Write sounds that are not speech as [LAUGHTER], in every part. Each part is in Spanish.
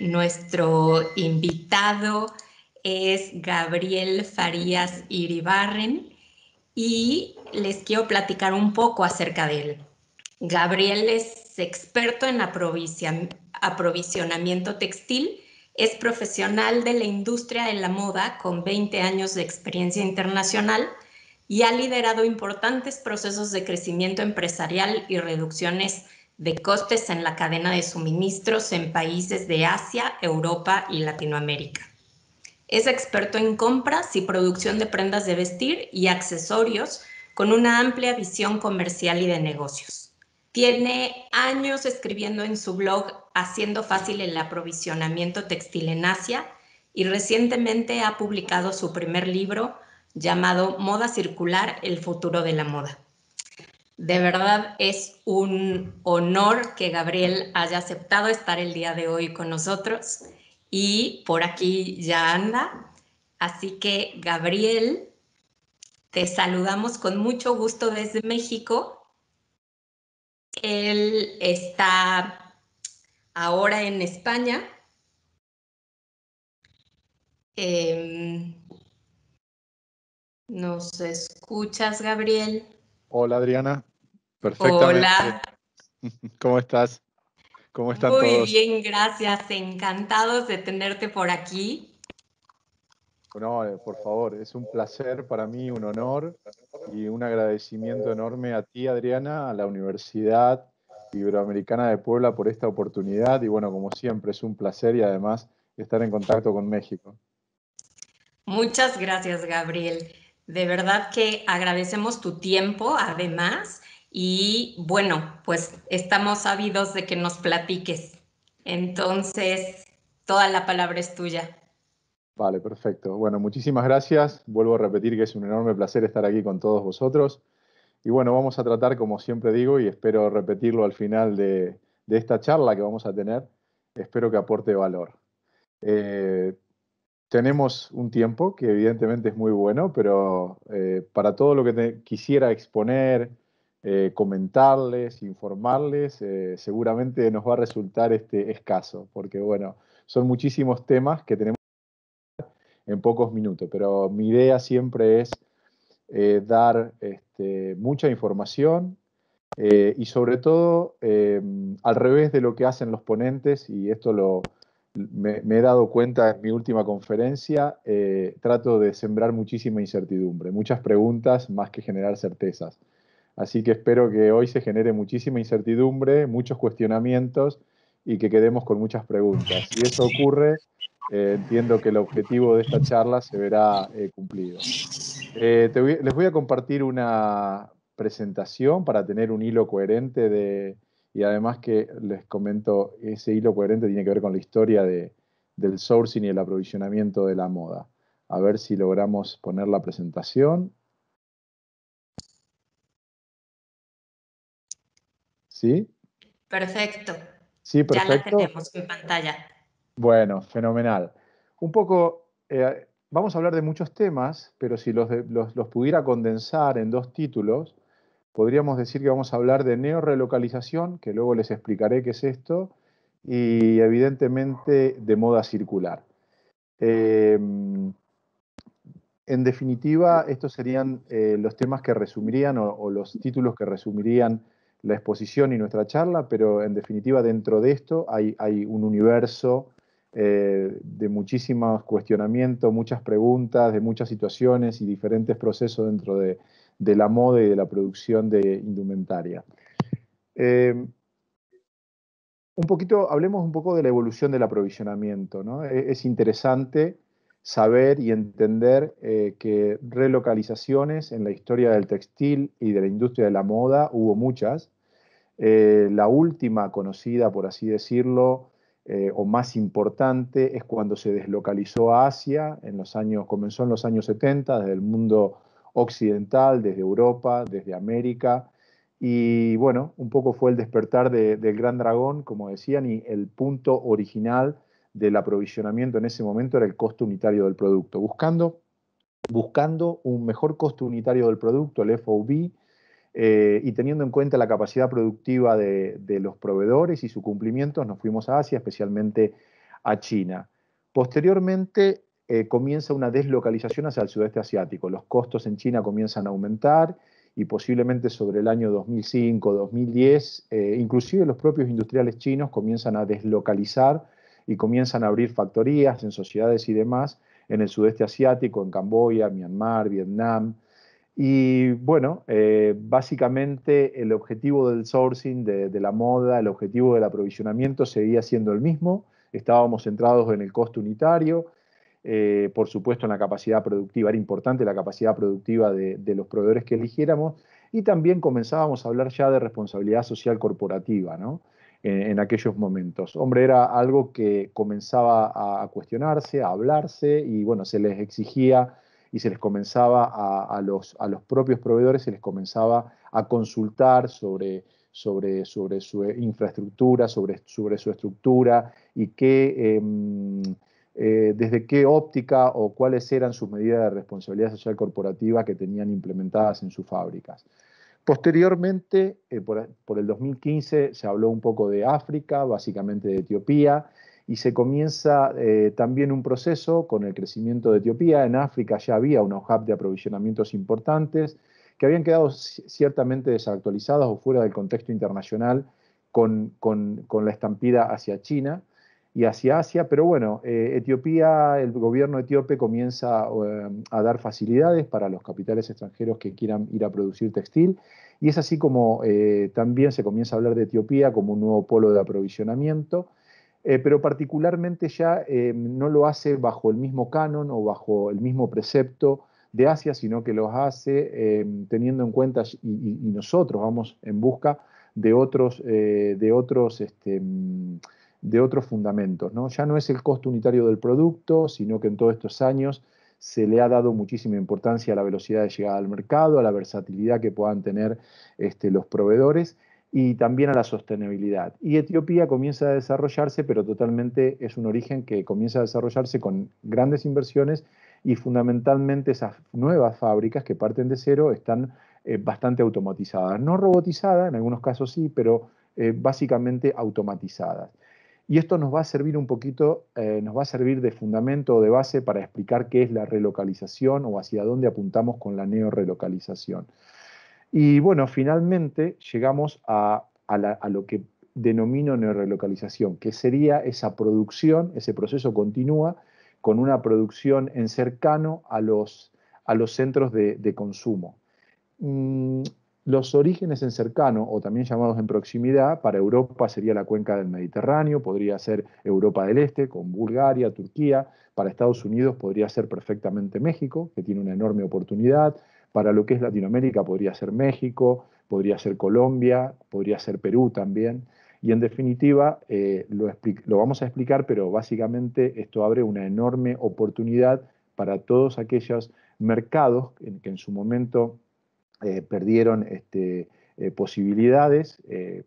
Nuestro invitado es Gabriel Farías Iribarren y les quiero platicar un poco acerca de él. Gabriel es experto en aprovisionamiento textil, es profesional de la industria de la moda con 20 años de experiencia internacional y ha liderado importantes procesos de crecimiento empresarial y reducciones de costes en la cadena de suministros en países de Asia, Europa y Latinoamérica. Es experto en compras y producción de prendas de vestir y accesorios con una amplia visión comercial y de negocios. Tiene años escribiendo en su blog Haciendo fácil el aprovisionamiento textil en Asia y recientemente ha publicado su primer libro llamado Moda Circular, el futuro de la moda. De verdad es un honor que Gabriel haya aceptado estar el día de hoy con nosotros y por aquí ya anda. Así que Gabriel, te saludamos con mucho gusto desde México. Él está ahora en España. Em, ¿Nos escuchas, Gabriel? Hola Adriana. Perfectamente. Hola. [LAUGHS] ¿Cómo estás? ¿Cómo están Muy todos? Muy bien, gracias. Encantados de tenerte por aquí. Bueno, eh, por favor, es un placer para mí, un honor y un agradecimiento enorme a ti, Adriana, a la Universidad Iberoamericana de Puebla por esta oportunidad. Y bueno, como siempre, es un placer y además estar en contacto con México. Muchas gracias, Gabriel. De verdad que agradecemos tu tiempo, además, y bueno, pues estamos sabidos de que nos platiques. Entonces, toda la palabra es tuya. Vale, perfecto. Bueno, muchísimas gracias. Vuelvo a repetir que es un enorme placer estar aquí con todos vosotros. Y bueno, vamos a tratar, como siempre digo, y espero repetirlo al final de, esta charla que vamos a tener, espero que aporte valor. Eh, tenemos un tiempo que evidentemente es muy bueno, pero eh, para todo lo que quisiera exponer, eh, comentarles, informarles, eh, seguramente nos va a resultar este escaso, porque bueno, son muchísimos temas que tenemos en pocos minutos, pero mi idea siempre es dar este, mucha información y sobre todo al revés de lo que hacen los ponentes, y esto lo, me, he dado cuenta en mi última conferencia, eh, trato de sembrar muchísima incertidumbre, muchas preguntas más que generar certezas. Así que espero que hoy se genere muchísima incertidumbre, muchos cuestionamientos y que quedemos con muchas preguntas. Si eso ocurre, eh, entiendo que el objetivo de esta charla se verá eh, cumplido. les voy a compartir una presentación para tener un hilo coherente de, y además que les comento, ese hilo coherente tiene que ver con la historia del sourcing y el aprovisionamiento de la moda. A ver si logramos poner la presentación. ¿Sí? Perfecto. Sí, perfecto. Ya la tenemos en pantalla. Bueno, fenomenal. Un poco, eh, vamos a hablar de muchos temas, pero si los, los pudiera condensar en dos títulos, podríamos decir que vamos a hablar de neorrelocalización, que luego les explicaré qué es esto, y evidentemente de moda circular. Eh, en definitiva, estos serían eh, los temas que resumirían o, los títulos que resumirían la exposición y nuestra charla, pero en definitiva dentro de esto hay, hay un universo eh, de muchísimos cuestionamientos, muchas preguntas, de muchas situaciones y diferentes procesos dentro de, de la moda y de la producción de indumentaria. Em, un poquito, hablemos un poco de la evolución del aprovisionamiento. ¿no? E, es, interesante saber y entender eh, que relocalizaciones en la historia del textil y de la industria de la moda hubo muchas. Eh, la última conocida, por así decirlo, eh, o más importante, es cuando se deslocalizó a Asia, en los años, comenzó en los años 70, desde el mundo occidental, desde Europa, desde América. Y bueno, un poco fue el despertar del gran dragón, como decían, y el punto original del aprovisionamiento en ese momento era el costo unitario del producto, buscando, buscando un mejor costo unitario del producto, el FOB, eh, y teniendo en cuenta la capacidad productiva de, de los proveedores y su cumplimiento, nos fuimos a Asia, especialmente a China. Posteriormente, eh, comienza una deslocalización hacia el sudeste asiático. Los costos en China comienzan a aumentar y posiblemente sobre el año 2005, 2010, eh, inclusive los propios industriales chinos comienzan a deslocalizar y comienzan a abrir factorías en sociedades y demás en el sudeste asiático, en Camboya, Myanmar, Vietnam. Y bueno, eh, básicamente el objetivo del sourcing, de, de la moda, el objetivo del aprovisionamiento seguía siendo el mismo. Estábamos centrados en el costo unitario, eh, por supuesto en la capacidad productiva, era importante la capacidad productiva de, los proveedores que eligiéramos, y también comenzábamos a hablar ya de responsabilidad social corporativa, ¿no? En, aquellos momentos. Hombre, era algo que comenzaba a, cuestionarse, a hablarse, y bueno, se les exigía y se les comenzaba a, los, a los propios proveedores, se les comenzaba a consultar sobre, sobre, sobre su infraestructura, sobre, sobre su estructura y qué, em, eh, desde qué óptica o cuáles eran sus medidas de responsabilidad social corporativa que tenían implementadas en sus fábricas. Posteriormente, eh, por, el 2015, se habló un poco de África, básicamente de Etiopía, y se comienza eh, también un proceso con el crecimiento de Etiopía. En África ya había unos hubs de aprovisionamientos importantes que habían quedado ciertamente desactualizados o fuera del contexto internacional con la estampida hacia China y hacia Asia, pero bueno, eh, Etiopía, el gobierno etíope comienza eh, a dar facilidades para los capitales extranjeros que quieran ir a producir textil, y es así como eh, también se comienza a hablar de Etiopía como un nuevo polo de aprovisionamiento, pero particularmente ya no lo hace bajo el mismo canon o bajo el mismo precepto de Asia, sino que los hace teniendo en cuenta, y, nosotros vamos en busca de otros, de otros este, de otros fundamentos. ¿no? Ya no es el costo unitario del producto, sino que en todos estos años se le ha dado muchísima importancia a la velocidad de llegada al mercado, a la versatilidad que puedan tener este, los proveedores y también a la sostenibilidad. Y Etiopía comienza a desarrollarse, pero totalmente es un origen que comienza a desarrollarse con grandes inversiones y fundamentalmente esas nuevas fábricas que parten de cero están eh, bastante automatizadas. No robotizadas, en algunos casos sí, pero eh, básicamente automatizadas. Y esto nos va a servir un poquito, eh, nos va a servir de fundamento o de base para explicar qué es la relocalización o hacia dónde apuntamos con la neorelocalización. Y bueno, finalmente llegamos a, lo que denomino neorelocalización, que sería esa producción, ese proceso continúa con una producción en cercano a los, a los centros de, consumo. Mm, los orígenes en cercano, o también llamados en proximidad, para Europa sería la cuenca del Mediterráneo, podría ser Europa del Este, con Bulgaria, Turquía, para Estados Unidos podría ser perfectamente México, que tiene una enorme oportunidad, para lo que es Latinoamérica podría ser México, podría ser Colombia, podría ser Perú también, y en definitiva eh, lo, lo vamos a explicar, pero básicamente esto abre una enorme oportunidad para todos aquellos mercados que en su momento eh, perdieron este, eh, posibilidades eh,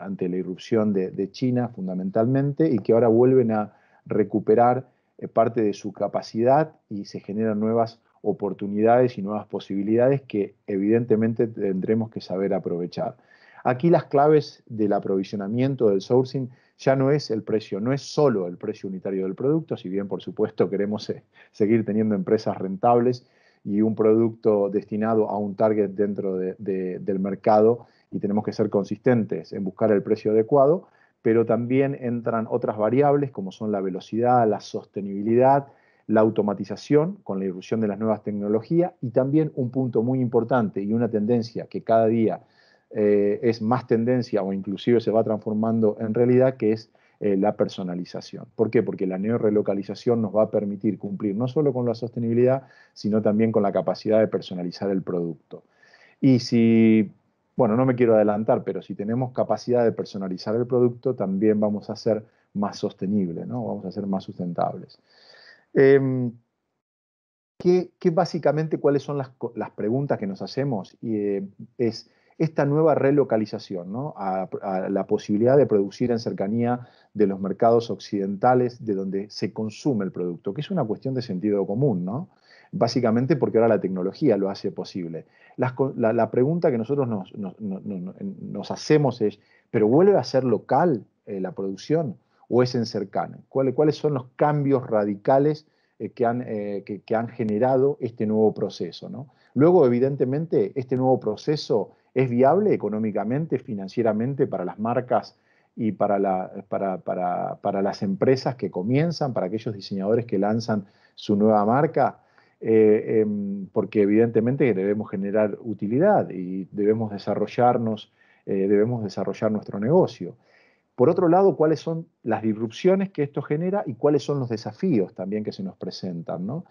ante la irrupción de, de, China fundamentalmente y que ahora vuelven a recuperar parte de su capacidad y se generan nuevas oportunidades y nuevas posibilidades que evidentemente tendremos que saber aprovechar. Aquí las claves del aprovisionamiento, del sourcing, ya no es el precio, no es solo el precio unitario del producto, si bien por supuesto queremos seguir teniendo empresas rentables y un producto destinado a un target dentro del mercado y tenemos que ser consistentes en buscar el precio adecuado, pero también entran otras variables como son la velocidad, la sostenibilidad, la automatización con la irrupción de las nuevas tecnologías y también un punto muy importante y una tendencia que cada día eh, es más tendencia o inclusive se va transformando en realidad, que es eh, la personalización. ¿Por qué? Porque la neorelocalización nos va a permitir cumplir no solo con la sostenibilidad, sino también con la capacidad de personalizar el producto. Y si, bueno, no me quiero adelantar, pero si tenemos capacidad de personalizar el producto, también vamos a ser más sostenibles, ¿no? Vamos a ser más sustentables. Em, ¿qué, básicamente cuáles son las, preguntas que nos hacemos? Y, eh, es, esta nueva relocalización, la posibilidad de producir en cercanía de los mercados occidentales de donde se consume el producto, que es una cuestión de sentido común, básicamente porque ahora la tecnología lo hace posible. La, pregunta que nosotros nos, hacemos es, ¿pero vuelve a ser local eh, la producción o es en cercana? ¿Cuáles, son los cambios radicales eh, eh, que, han, generado este nuevo proceso? Luego, evidentemente, este nuevo proceso ¿Es viable económicamente, financieramente para las marcas y para, las empresas que comienzan, para aquellos diseñadores que lanzan su nueva marca? Eh, em, porque evidentemente debemos generar utilidad y debemos desarrollarnos, eh, debemos desarrollar nuestro negocio. Por otro lado, cuáles son las disrupciones que esto genera y cuáles son los desafíos también que se nos presentan. ¿no?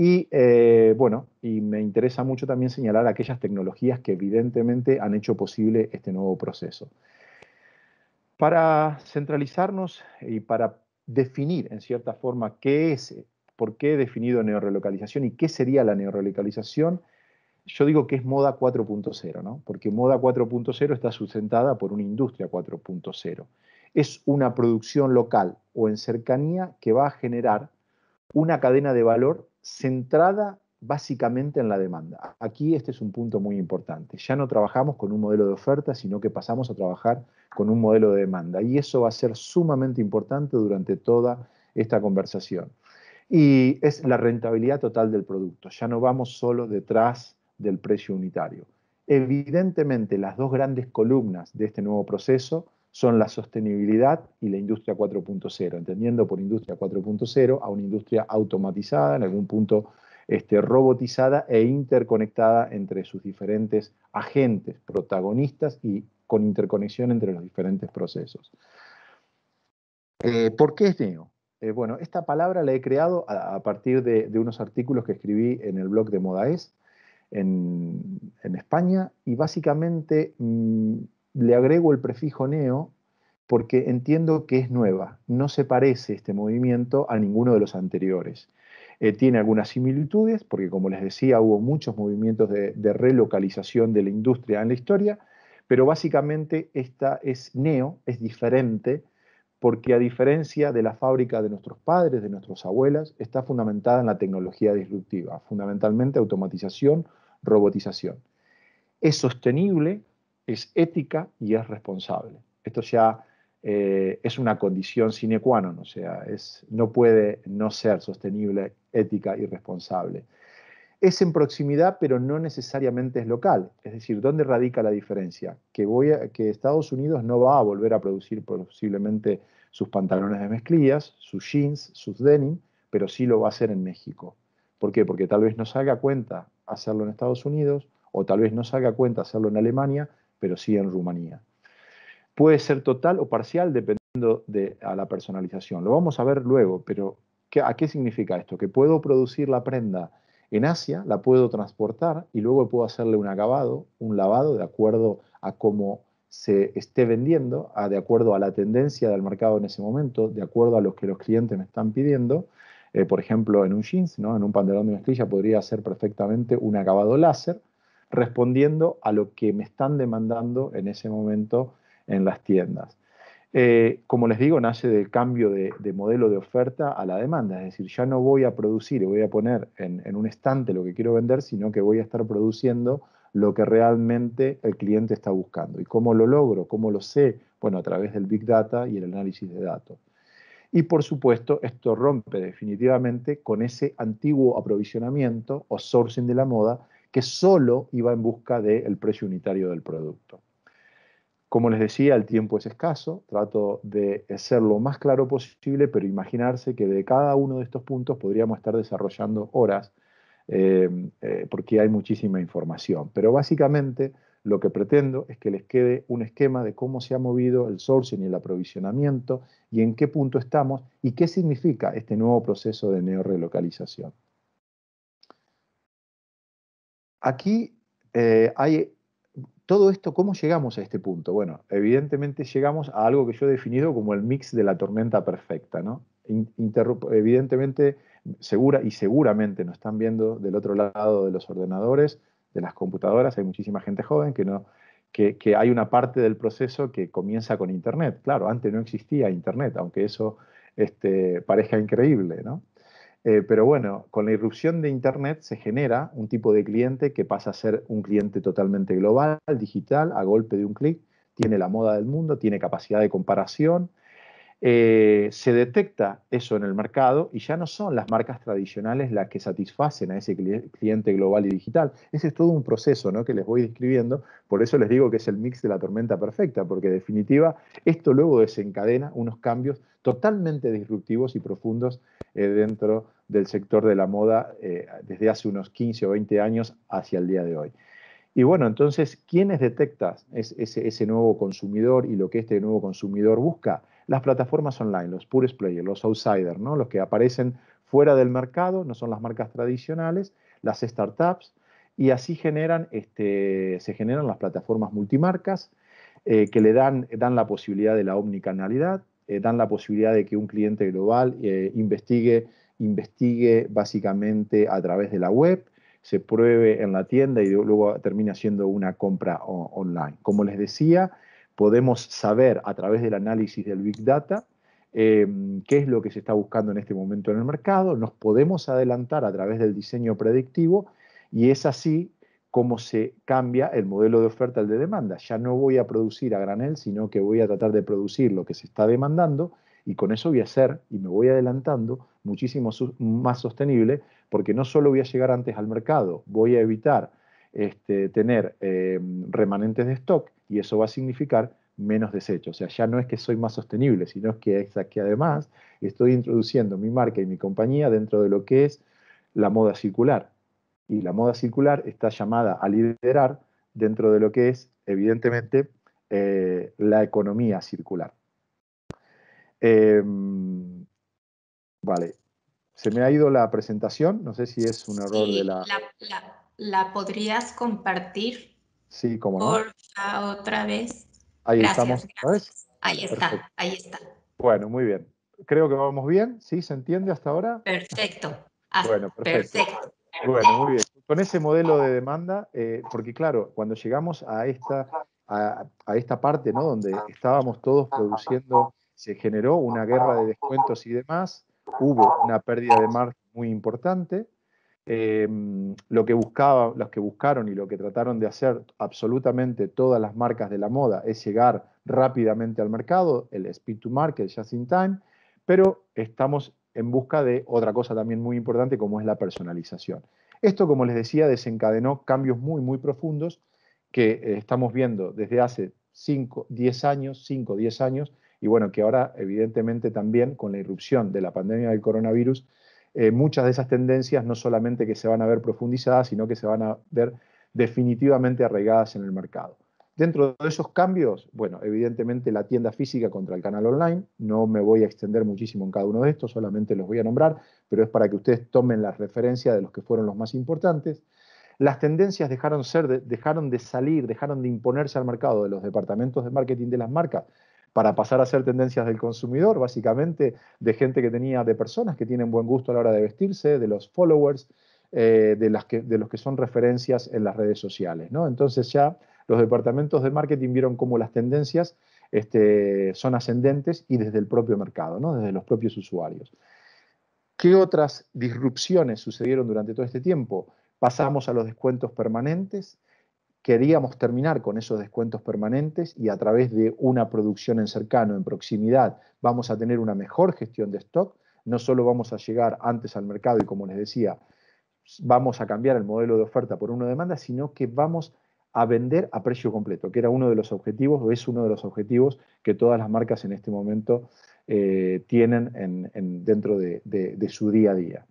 Y eh, bueno, y me interesa mucho también señalar aquellas tecnologías que evidentemente han hecho posible este nuevo proceso. Para centralizarnos y para definir en cierta forma qué es, por qué he definido neorrelocalización y qué sería la neorrelocalización, yo digo que es moda 4.0, ¿no? porque moda 4.0 está sustentada por una industria 4.0. Es una producción local o en cercanía que va a generar una cadena de valor centrada básicamente en la demanda. Aquí este es un punto muy importante. Ya no trabajamos con un modelo de oferta, sino que pasamos a trabajar con un modelo de demanda. Y eso va a ser sumamente importante durante toda esta conversación. Y es la rentabilidad total del producto. Ya no vamos solo detrás del precio unitario. Evidentemente, las dos grandes columnas de este nuevo proceso son la sostenibilidad y la industria 4.0, entendiendo por industria 4.0 a una industria automatizada, en algún punto este, robotizada e interconectada entre sus diferentes agentes, protagonistas y con interconexión entre los diferentes procesos. Eh, ¿Por qué es NEO? Eh, bueno, esta palabra la he creado a, partir de, unos artículos que escribí en el blog de Modaes en, España y básicamente mm, le agrego el prefijo neo porque entiendo que es nueva, no se parece este movimiento a ninguno de los anteriores. Eh, tiene algunas similitudes, porque como les decía, hubo muchos movimientos de, relocalización de la industria en la historia, pero básicamente esta es neo, es diferente, porque a diferencia de la fábrica de nuestros padres, de nuestras abuelas, está fundamentada en la tecnología disruptiva, fundamentalmente automatización, robotización. Es sostenible, es ética y es responsable. Esto ya eh, es una condición sine qua non, o sea, es, no puede no ser sostenible, ética y responsable. Es en proximidad, pero no necesariamente es local. Es decir, ¿dónde radica la diferencia? Que, voy a, que Estados Unidos no va a volver a producir posiblemente sus pantalones de mezclillas, sus jeans, sus denim, pero sí lo va a hacer en México. ¿Por qué? Porque tal vez no salga cuenta hacerlo en Estados Unidos o tal vez no salga cuenta hacerlo en Alemania, pero sí en Rumanía. Puede ser total o parcial dependiendo de la personalización. Lo vamos a ver luego, pero ¿qué, ¿a qué significa esto? Que puedo producir la prenda en Asia, la puedo transportar y luego puedo hacerle un acabado, un lavado de acuerdo a cómo se esté vendiendo, a, de acuerdo a la tendencia del mercado en ese momento, de acuerdo a lo que los clientes me están pidiendo. Eh, por ejemplo, en un jeans, ¿no? en un pantalón de mezclilla podría ser perfectamente un acabado láser respondiendo a lo que me están demandando en ese momento en las tiendas. Eh, como les digo, nace del cambio de, modelo de oferta a la demanda, es decir, ya no voy a producir y voy a poner en un estante lo que quiero vender, sino que voy a estar produciendo lo que realmente el cliente está buscando. ¿Y cómo lo logro? ¿Cómo lo sé? Bueno, a través del Big Data y el análisis de datos. Y por supuesto, esto rompe definitivamente con ese antiguo aprovisionamiento o sourcing de la moda que solo iba en busca del precio unitario del producto. Como les decía, el tiempo es escaso, trato de ser lo más claro posible, pero imaginarse que de cada uno de estos puntos podríamos estar desarrollando horas, eh, eh, porque hay muchísima información. Pero básicamente lo que pretendo es que les quede un esquema de cómo se ha movido el sourcing y el aprovisionamiento y en qué punto estamos y qué significa este nuevo proceso de neorelocalización. Aquí eh, hay todo esto, ¿cómo llegamos a este punto? Bueno, evidentemente llegamos a algo que yo he definido como el mix de la tormenta perfecta, ¿no? evidentemente, segura y seguramente nos están viendo del otro lado de los ordenadores, de las computadoras, hay muchísima gente joven que no, que, hay una parte del proceso que comienza con Internet. Claro, antes no existía Internet, aunque eso este, parezca increíble, ¿no? Eh, pero bueno, con la irrupción de Internet se genera un tipo de cliente que pasa a ser un cliente totalmente global, digital, a golpe de un clic, tiene la moda del mundo, tiene capacidad de comparación, eh, se detecta eso en el mercado y ya no son las marcas tradicionales las que satisfacen a ese cliente global y digital. Ese es todo un proceso ¿no? que les voy describiendo, por eso les digo que es el mix de la tormenta perfecta, porque en definitiva esto luego desencadena unos cambios totalmente disruptivos y profundos eh, dentro del sector de la moda eh, desde hace unos 15 o 20 años hacia el día de hoy. Y bueno, entonces, ¿quiénes detectas ese, nuevo consumidor y lo que este nuevo consumidor busca? las plataformas online, los pures players, los outsiders, ¿no? los que aparecen fuera del mercado, no son las marcas tradicionales, las startups, y así generan, este, se generan las plataformas multimarcas eh, que le dan, dan la posibilidad de la omnicanalidad, eh, dan la posibilidad de que un cliente global eh, investigue, investigue básicamente a través de la web, se pruebe en la tienda y luego termina siendo una compra online. Como les decía, podemos saber a través del análisis del Big Data eh, qué es lo que se está buscando en este momento en el mercado, nos podemos adelantar a través del diseño predictivo y es así como se cambia el modelo de oferta el de demanda. Ya no voy a producir a granel, sino que voy a tratar de producir lo que se está demandando y con eso voy a ser, y me voy adelantando muchísimo más sostenible porque no solo voy a llegar antes al mercado, voy a evitar este, tener eh, remanentes de stock y eso va a significar menos desechos, O sea, ya no es que soy más sostenible, sino que es que además estoy introduciendo mi marca y mi compañía dentro de lo que es la moda circular. Y la moda circular está llamada a liderar dentro de lo que es, evidentemente, eh, la economía circular. Em, vale, se me ha ido la presentación, no sé si es un error de la la podrías compartir. Sí, como no. otra vez. Ahí estamos. Ahí está, ahí está. Bueno, muy bien. Creo que vamos bien. ¿Sí se entiende hasta ahora? Perfecto. Ah, bueno, perfecto. Bueno, muy bien. Con ese modelo de demanda, eh, porque claro, cuando llegamos a esta, a, esta parte, ¿no? Donde estábamos todos produciendo, se generó una guerra de descuentos y demás, hubo una pérdida de margen muy importante, Em, lo que buscaba, los que buscaron y lo que trataron de hacer absolutamente todas las marcas de la moda es llegar rápidamente al mercado, el speed to market, just in time, pero estamos en busca de otra cosa también muy importante como es la personalización. Esto, como les decía, desencadenó cambios muy, muy profundos que eh, estamos viendo desde hace 5, 10 años, 5, 10 años, y bueno, que ahora evidentemente también con la irrupción de la pandemia del coronavirus eh, muchas de esas tendencias no solamente que se van a ver profundizadas, sino que se van a ver definitivamente arraigadas en el mercado. Dentro de esos cambios, bueno, evidentemente la tienda física contra el canal online, no me voy a extender muchísimo en cada uno de estos, solamente los voy a nombrar, pero es para que ustedes tomen la referencia de los que fueron los más importantes. Las tendencias dejaron, dejaron de salir, dejaron de imponerse al mercado de los departamentos de marketing de las marcas para pasar a ser tendencias del consumidor, básicamente, de gente que tenía, de personas que tienen buen gusto a la hora de vestirse, de los followers, eh, de, los que son referencias en las redes sociales. Entonces ya los departamentos de marketing vieron cómo las tendencias este, son ascendentes y desde el propio mercado, desde los propios usuarios. ¿Qué otras disrupciones sucedieron durante todo este tiempo? Pasamos a los descuentos permanentes, queríamos terminar con esos descuentos permanentes y a través de una producción en cercano, en proximidad, vamos a tener una mejor gestión de stock. No solo vamos a llegar antes al mercado y como les decía, vamos a cambiar el modelo de oferta por uno de demanda, sino que vamos a vender a precio completo, que era uno de los objetivos o es uno de los objetivos que todas las marcas en este momento eh, tienen dentro de, su día a día.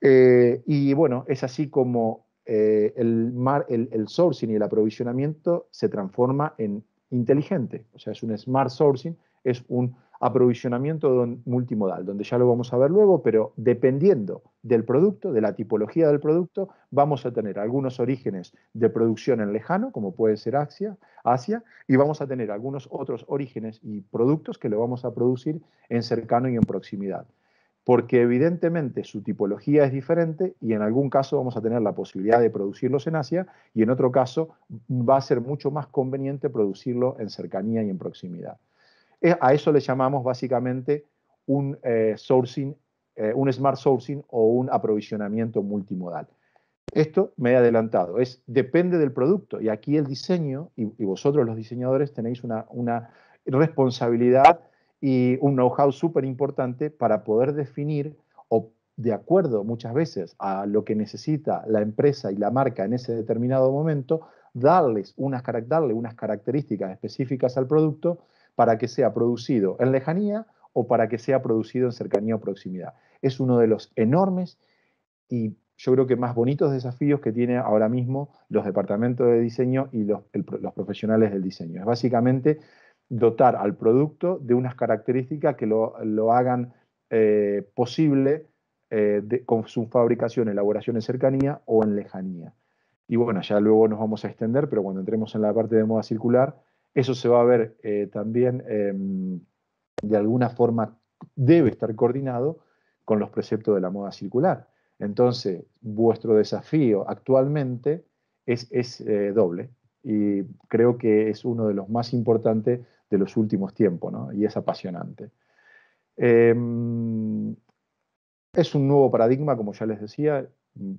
Eh, y bueno, es así como eh, el, sourcing y el aprovisionamiento se transforma en inteligente, o sea, es un smart sourcing, es un aprovisionamiento multimodal, donde ya lo vamos a ver luego, pero dependiendo del producto, de la tipología del producto, vamos a tener algunos orígenes de producción en lejano, como puede ser Asia, Asia y vamos a tener algunos otros orígenes y productos que lo vamos a producir en cercano y en proximidad porque evidentemente su tipología es diferente y en algún caso vamos a tener la posibilidad de producirlos en Asia y en otro caso va a ser mucho más conveniente producirlo en cercanía y en proximidad. A eso le llamamos básicamente un eh, sourcing, eh, un smart sourcing o un aprovisionamiento multimodal. Esto me he adelantado, es, depende del producto y aquí el diseño y, vosotros los diseñadores tenéis una responsabilidad y un know-how súper importante para poder definir o de acuerdo muchas veces a lo que necesita la empresa y la marca en ese determinado momento, darles unas, darle unas características específicas al producto para que sea producido en lejanía o para que sea producido en cercanía o proximidad. Es uno de los enormes y yo creo que más bonitos desafíos que tiene ahora mismo los departamentos de diseño y los, los profesionales del diseño. Es básicamente dotar al producto de unas características que lo, hagan eh, posible eh, con su fabricación, elaboración en cercanía o en lejanía. Y bueno, ya luego nos vamos a extender, pero cuando entremos en la parte de moda circular, eso se va a ver eh, también em, de alguna forma debe estar coordinado con los preceptos de la moda circular. Entonces, vuestro desafío actualmente es doble y creo que es uno de los más importantes de los últimos tiempos, ¿no? Y es apasionante. Em, es un nuevo paradigma, como ya les decía,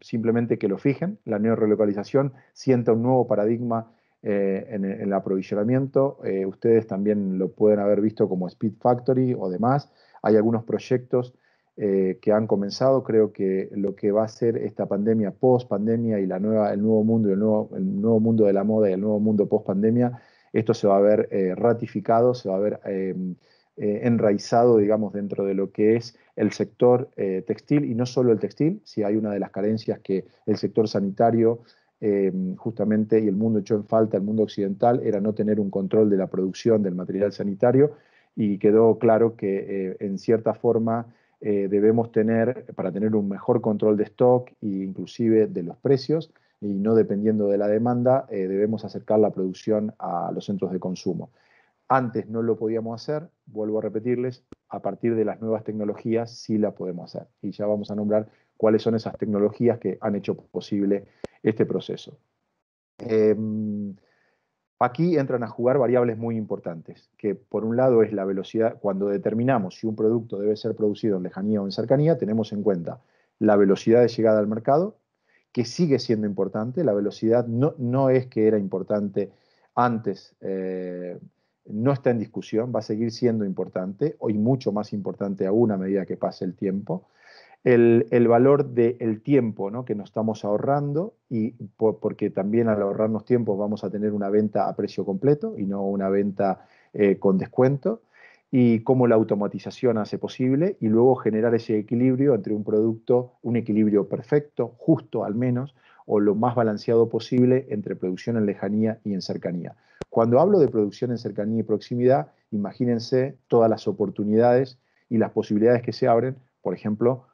simplemente que lo fijen. La neorelocalización sienta un nuevo paradigma eh, en, el aprovisionamiento. Eh, ustedes también lo pueden haber visto como Speed Factory o demás. Hay algunos proyectos eh, que han comenzado. Creo que lo que va a ser esta pandemia post pandemia y la nueva, el nuevo mundo, el nuevo, mundo de la moda y el nuevo mundo post pandemia, esto se va a ver eh, ratificado, se va a ver em, eh, enraizado, digamos, dentro de lo que es el sector textil y no solo el textil, si hay una de las carencias que el sector sanitario em, justamente, y el mundo echó en falta, el mundo occidental, era no tener un control de la producción del material sanitario y quedó claro que en cierta forma eh, debemos tener para tener un mejor control de stock e inclusive de los precios y no dependiendo de la demanda, eh, debemos acercar la producción a los centros de consumo. Antes no lo podíamos hacer, vuelvo a repetirles, a partir de las nuevas tecnologías sí la podemos hacer. Y ya vamos a nombrar cuáles son esas tecnologías que han hecho posible este proceso. Em, Aquí entran a jugar variables muy importantes, que por un lado es la velocidad, cuando determinamos si un producto debe ser producido en lejanía o en cercanía, tenemos en cuenta la velocidad de llegada al mercado, que sigue siendo importante, la velocidad no, es que era importante antes, eh, no está en discusión, va a seguir siendo importante, hoy mucho más importante aún a medida que pase el tiempo, el, valor del tiempo que nos estamos ahorrando, y porque también al ahorrarnos tiempo vamos a tener una venta a precio completo y no una venta eh, con descuento, y cómo la automatización hace posible, y luego generar ese equilibrio entre un producto, un equilibrio perfecto, justo al menos, o lo más balanceado posible entre producción en lejanía y en cercanía. Cuando hablo de producción en cercanía y proximidad, imagínense todas las oportunidades y las posibilidades que se abren, por ejemplo,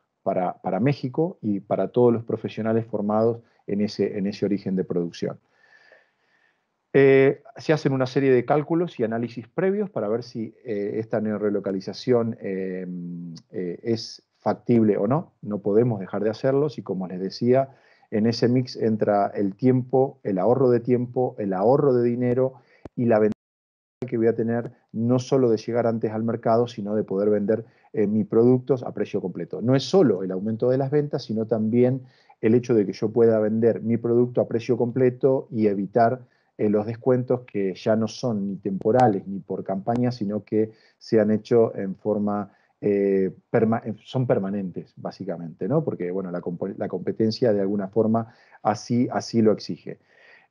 para, México y para todos los profesionales formados en ese, en ese origen de producción. Eh, se hacen una serie de cálculos y análisis previos para ver si eh, esta neorrelocalización eh, es factible o no. No podemos dejar de hacerlo, y como les decía, en ese mix entra el tiempo, el ahorro de tiempo, el ahorro de dinero y la ventaja que voy a tener no solo de llegar antes al mercado, sino de poder vender eh, mis productos a precio completo. No es solo el aumento de las ventas, sino también el hecho de que yo pueda vender mi producto a precio completo y evitar eh, los descuentos que ya no son ni temporales ni por campaña, sino que se han hecho en forma, eh, son permanentes, básicamente, ¿no? Porque, bueno, la, la competencia de alguna forma así, así lo exige.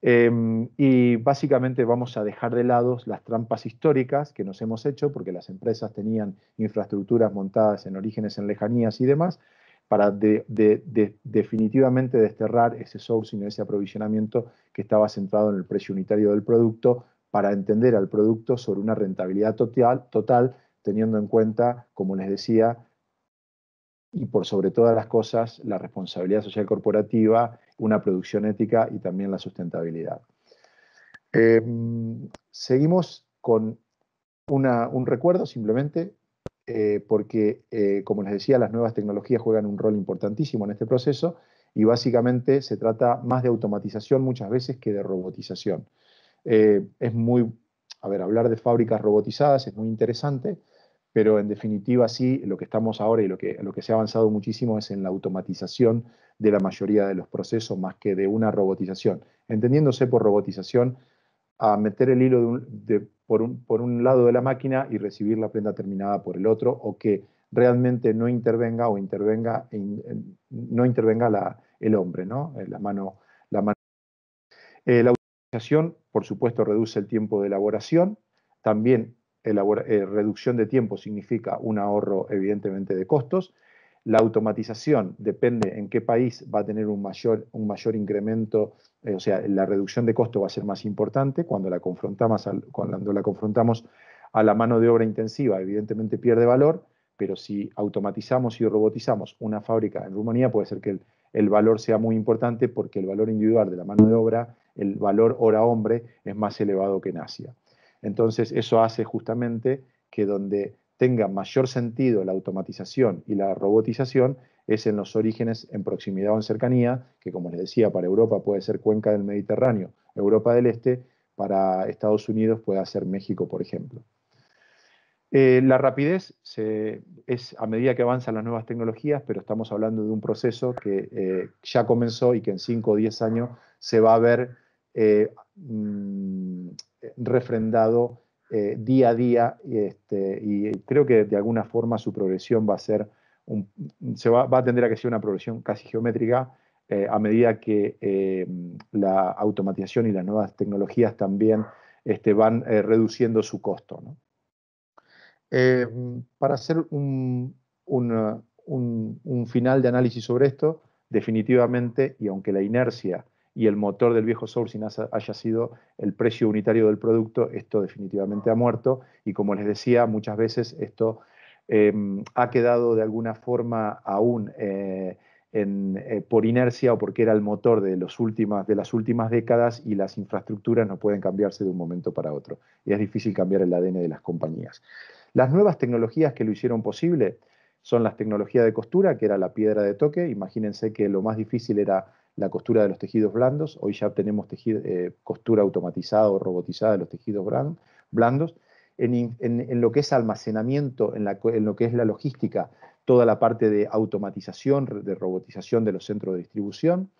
Em, y básicamente vamos a dejar de lado las trampas históricas que nos hemos hecho, porque las empresas tenían infraestructuras montadas en orígenes, en lejanías y demás, para definitivamente desterrar ese sourcing, ese aprovisionamiento que estaba centrado en el precio unitario del producto, para entender al producto sobre una rentabilidad total, total teniendo en cuenta, como les decía, y por sobre todas las cosas la responsabilidad social corporativa, una producción ética y también la sustentabilidad. Em, seguimos con un recuerdo simplemente eh, porque, eh, como les decía, las nuevas tecnologías juegan un rol importantísimo en este proceso y básicamente se trata más de automatización muchas veces que de robotización. Eh, es muy, a ver, hablar de fábricas robotizadas es muy interesante, pero en definitiva sí, lo que estamos ahora y lo que, lo que se ha avanzado muchísimo es en la automatización de la mayoría de los procesos más que de una robotización. Entendiéndose por robotización, a meter el hilo por, un, lado de la máquina y recibir la prenda terminada por el otro, o que realmente no intervenga o intervenga, no intervenga el hombre, ¿no? Eh, la mano. La, mano. Eh, la automatización, por supuesto, reduce el tiempo de elaboración, también eh, reducción de tiempo significa un ahorro evidentemente de costos. La automatización depende en qué país va a tener un mayor, un mayor incremento, eh, o sea, la reducción de costo va a ser más importante. Cuando la, confrontamos cuando la confrontamos a la mano de obra intensiva, evidentemente pierde valor, pero si automatizamos y robotizamos una fábrica en Rumanía, puede ser que el, el valor sea muy importante porque el valor individual de la mano de obra, el valor hora hombre, es más elevado que en Asia. Entonces, eso hace justamente que donde tenga mayor sentido la automatización y la robotización es en los orígenes en proximidad o en cercanía, que como les decía, para Europa puede ser Cuenca del Mediterráneo, Europa del Este, para Estados Unidos puede ser México, por ejemplo. Eh, la rapidez es a medida que avanzan las nuevas tecnologías, pero estamos hablando de un proceso que eh, ya comenzó y que en 5 o 10 años se va a ver eh, Mm, eh, refrendado eh, día a día este, y creo que de alguna forma su progresión va a ser, se va, a tender a que sea una progresión casi geométrica eh, a medida que la automatización y las nuevas tecnologías también este, van reduciendo su costo. para hacer un, un final de análisis sobre esto, definitivamente, y aunque la inercia y el motor del viejo sourcing haya sido el precio unitario del producto, esto definitivamente ha muerto y como les decía, muchas veces esto em, ha quedado de alguna forma aún eh, eh, por inercia o porque era el motor de, los últimas, de las últimas décadas y las infraestructuras no pueden cambiarse de un momento para otro y es difícil cambiar el ADN de las compañías. Las nuevas tecnologías que lo hicieron posible son las tecnologías de costura, que era la piedra de toque. Imagínense que lo más difícil era la costura de los tejidos blandos. Hoy ya tenemos eh, costura automatizada o robotizada de los tejidos blandos. En, lo que es almacenamiento, en, lo que es la logística, toda la parte de automatización, de robotización de los centros de distribución.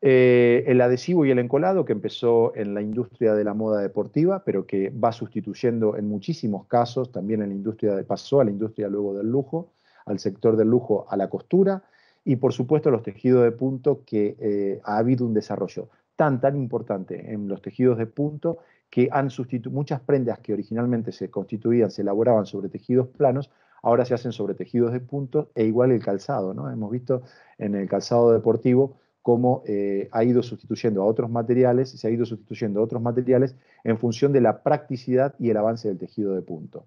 Eh, el adhesivo y el encolado, que empezó en la industria de la moda deportiva, pero que va sustituyendo en muchísimos casos, también en la industria de, pasó a la industria luego del lujo, al sector del lujo, a la costura, y por supuesto los tejidos de punto que eh, ha habido un desarrollo tan, tan importante en los tejidos de punto que han sustituido muchas prendas que originalmente se constituían, se elaboraban sobre tejidos planos, ahora se hacen sobre tejidos de punto e igual el calzado. ¿no? Hemos visto en el calzado deportivo cómo eh, ha ido sustituyendo a otros materiales, se ha ido sustituyendo a otros materiales en función de la practicidad y el avance del tejido de punto.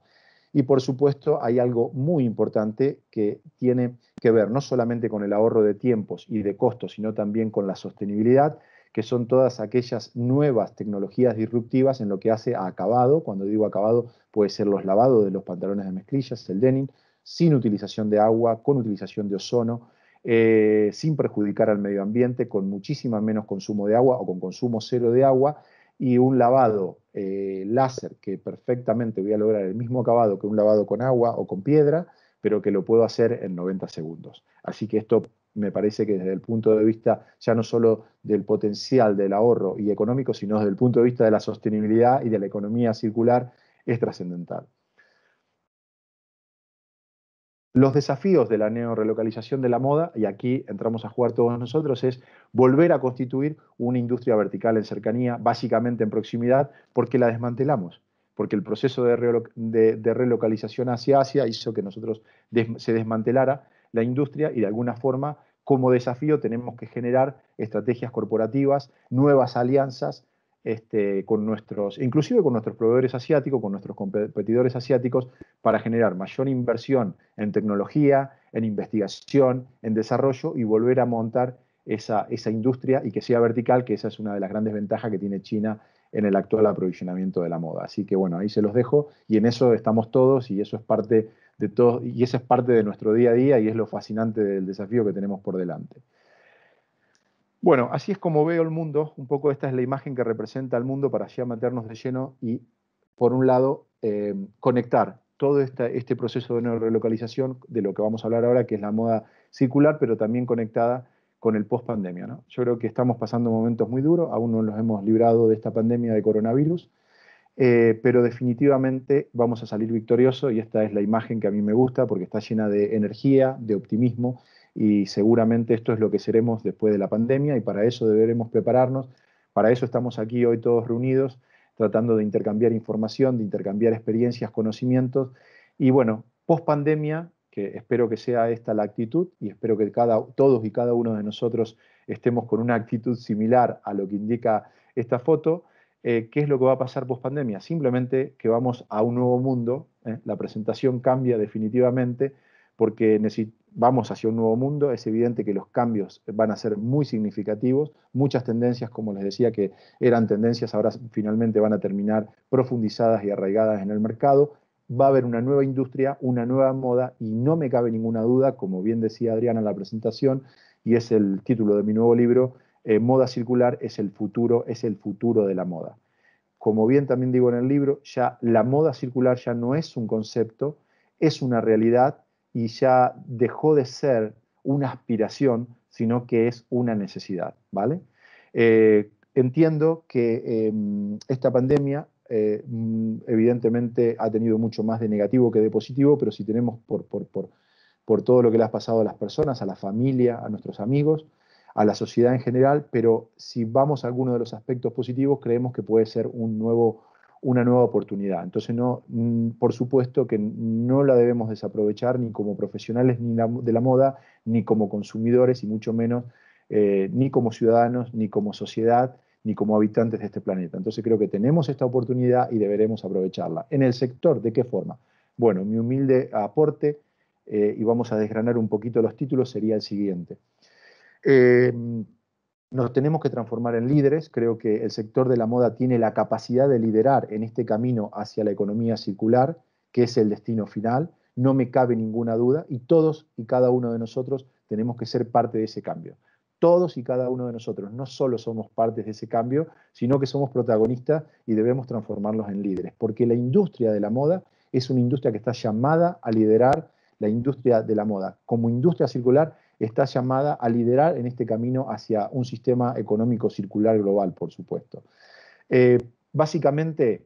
Y por supuesto hay algo muy importante que tiene que ver no solamente con el ahorro de tiempos y de costos, sino también con la sostenibilidad, que son todas aquellas nuevas tecnologías disruptivas en lo que hace a acabado. Cuando digo acabado, puede ser los lavados de los pantalones de mezclillas, el denim, sin utilización de agua, con utilización de ozono, eh, sin perjudicar al medio ambiente, con muchísimo menos consumo de agua o con consumo cero de agua y un lavado eh, láser que perfectamente voy a lograr el mismo acabado que un lavado con agua o con piedra, pero que lo puedo hacer en 90 segundos. Así que esto me parece que desde el punto de vista ya no solo del potencial del ahorro y económico, sino desde el punto de vista de la sostenibilidad y de la economía circular, es trascendental. Los desafíos de la neorelocalización de la moda, y aquí entramos a jugar todos nosotros, es volver a constituir una industria vertical en cercanía, básicamente en proximidad, porque la desmantelamos, porque el proceso de, de, relocalización hacia Asia hizo que nosotros se desmantelara la industria y de alguna forma como desafío tenemos que generar estrategias corporativas, nuevas alianzas, este, con nuestros, inclusive con nuestros proveedores asiáticos, con nuestros competidores asiáticos, para generar mayor inversión en tecnología, en investigación, en desarrollo y volver a montar esa, industria y que sea vertical, que esa es una de las grandes ventajas que tiene China en el actual aprovisionamiento de la moda. Así que bueno, ahí se los dejo y en eso estamos todos y eso es parte de todo, y esa es parte de nuestro día a día y es lo fascinante del desafío que tenemos por delante. Bueno, así es como veo el mundo, un poco esta es la imagen que representa el mundo para ya meternos de lleno y, por un lado, eh, conectar todo este, proceso de neurolocalización, de lo que vamos a hablar ahora, que es la moda circular, pero también conectada con el post pandemia. Yo creo que estamos pasando momentos muy duros, aún no nos hemos librado de esta pandemia de coronavirus, eh, pero definitivamente vamos a salir victoriosos y esta es la imagen que a mí me gusta porque está llena de energía, de optimismo y seguramente esto es lo que seremos después de la pandemia y para eso deberemos prepararnos. Para eso estamos aquí hoy todos reunidos, tratando de intercambiar información, de intercambiar experiencias, conocimientos. Y bueno, post pandemia, que espero que sea esta la actitud y espero que cada, todos y cada uno de nosotros estemos con una actitud similar a lo que indica esta foto. Eh, ¿Qué es lo que va a pasar post pandemia? Simplemente que vamos a un nuevo mundo, ¿eh? la presentación cambia definitivamente porque vamos hacia un nuevo mundo, es evidente que los cambios van a ser muy significativos, muchas tendencias, como les decía, que eran tendencias, ahora finalmente van a terminar profundizadas y arraigadas en el mercado, va a haber una nueva industria, una nueva moda, y no me cabe ninguna duda, como bien decía Adriana en la presentación, y es el título de mi nuevo libro, eh, Moda Circular es el futuro, es el futuro de la moda. Como bien también digo en el libro, ya la moda circular ya no es un concepto, es una realidad y ya dejó de ser una aspiración, sino que es una necesidad, ¿vale? Eh, entiendo que em, esta pandemia eh, evidentemente ha tenido mucho más de negativo que de positivo, pero si tenemos por, por, por, todo lo que le ha pasado a las personas, a la familia, a nuestros amigos, a la sociedad en general, pero si vamos a alguno de los aspectos positivos, creemos que puede ser un nuevo una nueva oportunidad. Entonces, no, mm, por supuesto que no la debemos desaprovechar ni como profesionales ni de la moda, ni como consumidores, y mucho menos eh, ni como ciudadanos, ni como sociedad, ni como habitantes de este planeta. Entonces, creo que tenemos esta oportunidad y deberemos aprovecharla. ¿En el sector? ¿De qué forma? Bueno, mi humilde aporte, eh, y vamos a desgranar un poquito los títulos, sería el siguiente. Eh, nos tenemos que transformar en líderes. Creo que el sector de la moda tiene la capacidad de liderar en este camino hacia la economía circular, que es el destino final. No me cabe ninguna duda y todos y cada uno de nosotros tenemos que ser parte de ese cambio. Todos y cada uno de nosotros no solo somos partes de ese cambio, sino que somos protagonistas y debemos transformarlos en líderes, porque la industria de la moda es una industria que está llamada a liderar la industria de la moda. Como industria circular está llamada a liderar en este camino hacia un sistema económico circular global, por supuesto. Eh, básicamente,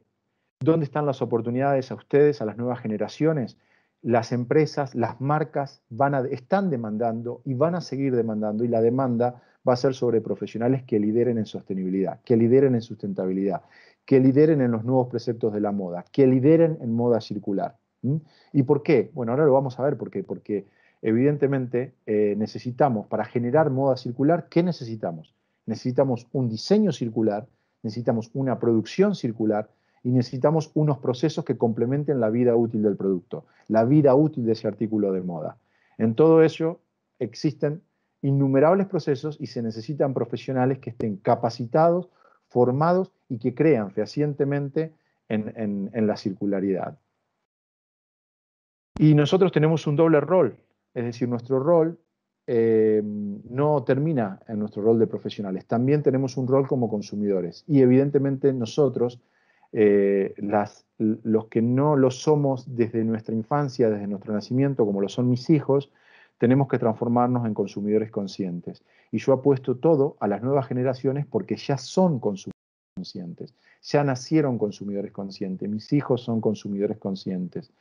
¿dónde están las oportunidades a ustedes, a las nuevas generaciones? Las empresas, las marcas van a, están demandando y van a seguir demandando y la demanda va a ser sobre profesionales que lideren en sostenibilidad, que lideren en sustentabilidad, que lideren en los nuevos preceptos de la moda, que lideren en moda circular. ¿Y por qué? Bueno, ahora lo vamos a ver por qué. Porque evidentemente eh, necesitamos, para generar moda circular, ¿qué necesitamos? Necesitamos un diseño circular, necesitamos una producción circular y necesitamos unos procesos que complementen la vida útil del producto, la vida útil de ese artículo de moda. En todo ello existen innumerables procesos y se necesitan profesionales que estén capacitados, formados y que crean fehacientemente en la circularidad. Y nosotros tenemos un doble rol es decir, nuestro rol em, no termina en nuestro rol de profesionales, también tenemos un rol como consumidores y evidentemente nosotros, eh, los que no lo somos desde nuestra infancia, desde nuestro nacimiento, como lo son mis hijos, tenemos que transformarnos en consumidores conscientes. Y yo apuesto todo a las nuevas generaciones porque ya son consumidores conscientes, ya nacieron consumidores conscientes, mis hijos son consumidores conscientes.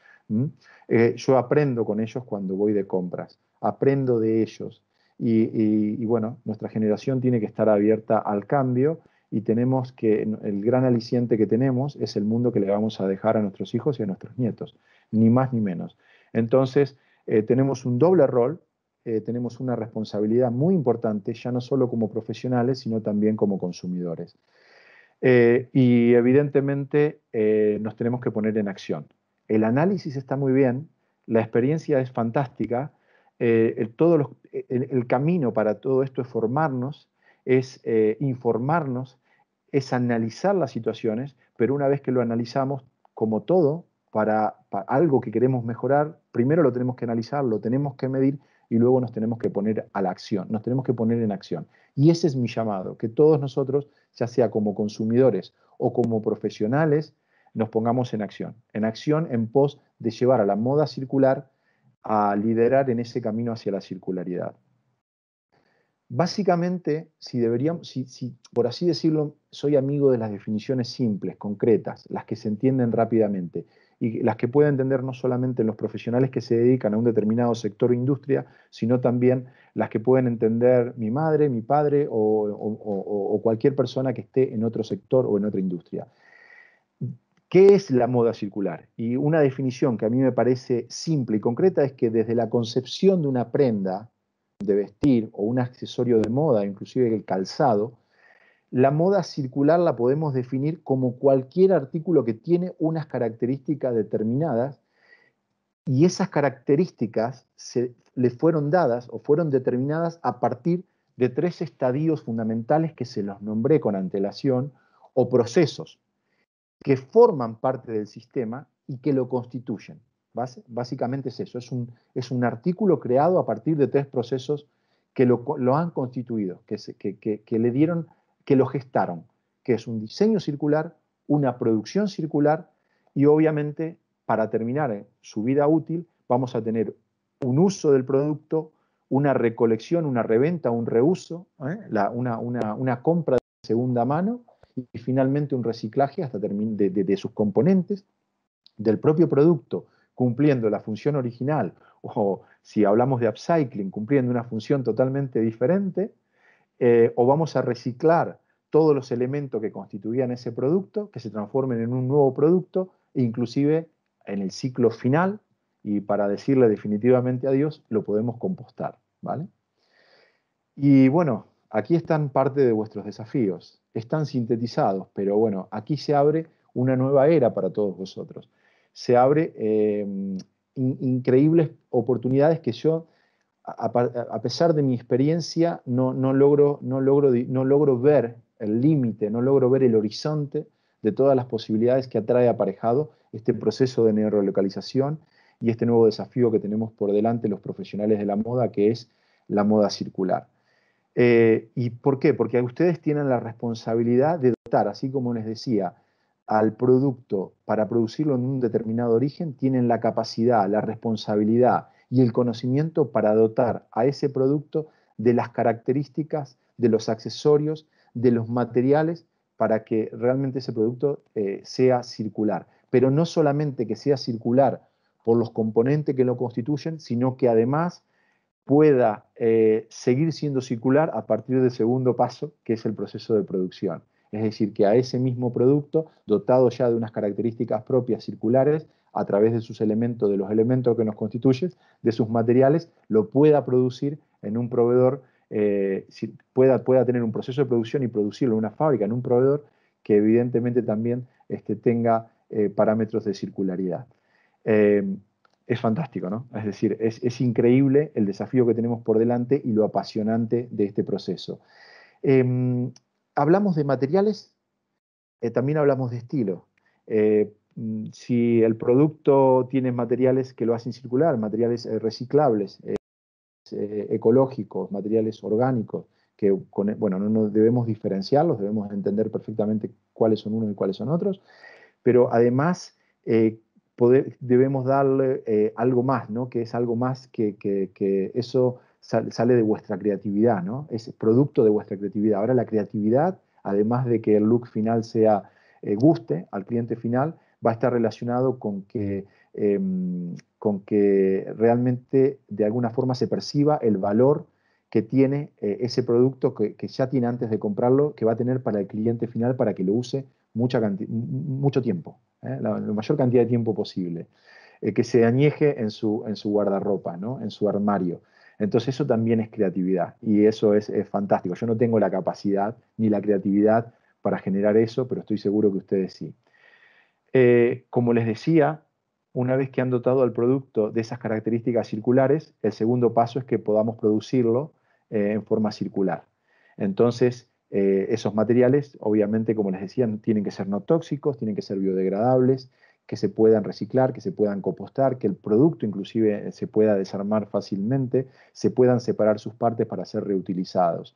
Eh, yo aprendo con ellos cuando voy de compras, aprendo de ellos. Y, bueno, nuestra generación tiene que estar abierta al cambio y tenemos que, el gran aliciente que tenemos es el mundo que le vamos a dejar a nuestros hijos y a nuestros nietos, ni más ni menos. Entonces, eh, tenemos un doble rol, eh, tenemos una responsabilidad muy importante, ya no solo como profesionales, sino también como consumidores. y evidentemente nos tenemos que poner en acción. El análisis está muy bien, la experiencia es fantástica, eh, el, camino para todo esto es formarnos, es eh, informarnos, es analizar las situaciones, pero una vez que lo analizamos, como todo, para, algo que queremos mejorar, primero lo tenemos que analizar, lo tenemos que medir y luego nos tenemos que poner a la acción, nos tenemos que poner en acción. Y ese es mi llamado, que todos nosotros, ya sea como consumidores o como profesionales, nos pongamos en acción, en acción en pos de llevar a la moda circular a liderar en ese camino hacia la circularidad. Básicamente, si deberíamos, por así decirlo, soy amigo de las definiciones simples, concretas, las que se entienden rápidamente y las que puede entender no solamente los profesionales que se dedican a un determinado sector o industria, sino también las que pueden entender mi madre, mi padre o cualquier persona que esté en otro sector o en otra industria. ¿Qué es la moda circular? Y una definición que a mí me parece simple y concreta es que desde la concepción de una prenda de vestir o un accesorio de moda, inclusive el calzado, la moda circular la podemos definir como cualquier artículo que tiene unas características determinadas y esas características se, le fueron dadas o fueron determinadas a partir de tres estadios fundamentales que se los nombré con antelación o procesos que forman parte del sistema y que lo constituyen. Básicamente es eso, es un, es un, artículo creado a partir de tres procesos que lo, han constituido, que, que, le dieron, que lo gestaron, que es un diseño circular, una producción circular y obviamente para terminar eh, su vida útil vamos a tener un uso del producto, una recolección, una reventa, un reuso, ¿eh? una, una compra de segunda mano y finalmente un reciclaje hasta de, de, sus componentes, del propio producto, cumpliendo la función original, o si hablamos de upcycling, cumpliendo una función totalmente diferente, eh, o vamos a reciclar todos los elementos que constituían ese producto, que se transformen en un nuevo producto, e inclusive en el ciclo final, y para decirle definitivamente adiós, lo podemos compostar, ¿vale? Y bueno, aquí están parte de vuestros desafíos están sintetizados, pero bueno, aquí se abre una nueva era para todos vosotros. Se abre eh, increíbles oportunidades que yo, a, pesar de mi experiencia, no, no, logro, no, logro, no logro ver el límite, no logro ver el horizonte de todas las posibilidades que atrae aparejado este proceso de neurolocalización y este nuevo desafío que tenemos por delante los profesionales de la moda, que es la moda circular. Eh, ¿Y por qué? Porque ustedes tienen la responsabilidad de dotar, así como les decía, al producto para producirlo en un determinado origen, tienen la capacidad, la responsabilidad y el conocimiento para dotar a ese producto de las características, de los accesorios, de los materiales para que realmente ese producto eh, sea circular. Pero no solamente que sea circular por los componentes que lo constituyen, sino que además pueda eh, seguir siendo circular a partir del segundo paso, que es el proceso de producción. Es decir, que a ese mismo producto, dotado ya de unas características propias circulares, a través de sus elementos, de los elementos que nos constituyen, de sus materiales, lo pueda producir en un proveedor, eh, pueda, pueda tener un proceso de producción y producirlo en una fábrica, en un proveedor, que evidentemente también este, tenga eh, parámetros de circularidad es fantástico, ¿no? Es decir, es, increíble el desafío que tenemos por delante y lo apasionante de este proceso. Em, hablamos de materiales, eh, también hablamos de estilo. Eh, si el producto tiene materiales que lo hacen circular, materiales eh, reciclables, ecológicos, materiales orgánicos, que bueno, no, debemos diferenciarlos, debemos entender perfectamente cuáles son unos y cuáles son otros, pero además debemos darle eh, algo más, ¿no? que es algo más que, eso sale de vuestra creatividad, ¿no? es producto de vuestra creatividad. Ahora la creatividad, además de que el look final sea eh, guste al cliente final, va a estar relacionado con que, em, con que realmente de alguna forma se perciba el valor que tiene eh, ese producto que, que, ya tiene antes de comprarlo, que va a tener para el cliente final para que lo use mucha mucho tiempo. ¿eh? la, mayor cantidad de tiempo posible, eh, que se añeje en su, en su guardarropa, ¿no? en su armario. Entonces eso también es creatividad y eso es, fantástico. Yo no tengo la capacidad ni la creatividad para generar eso, pero estoy seguro que ustedes sí. Eh, como les decía, una vez que han dotado al producto de esas características circulares, el segundo paso es que podamos producirlo en forma circular. Entonces, eh, esos materiales, obviamente, como les decía, tienen que ser no tóxicos, tienen que ser biodegradables, que se puedan reciclar, que se puedan compostar, que el producto inclusive se pueda desarmar fácilmente, se puedan separar sus partes para ser reutilizados.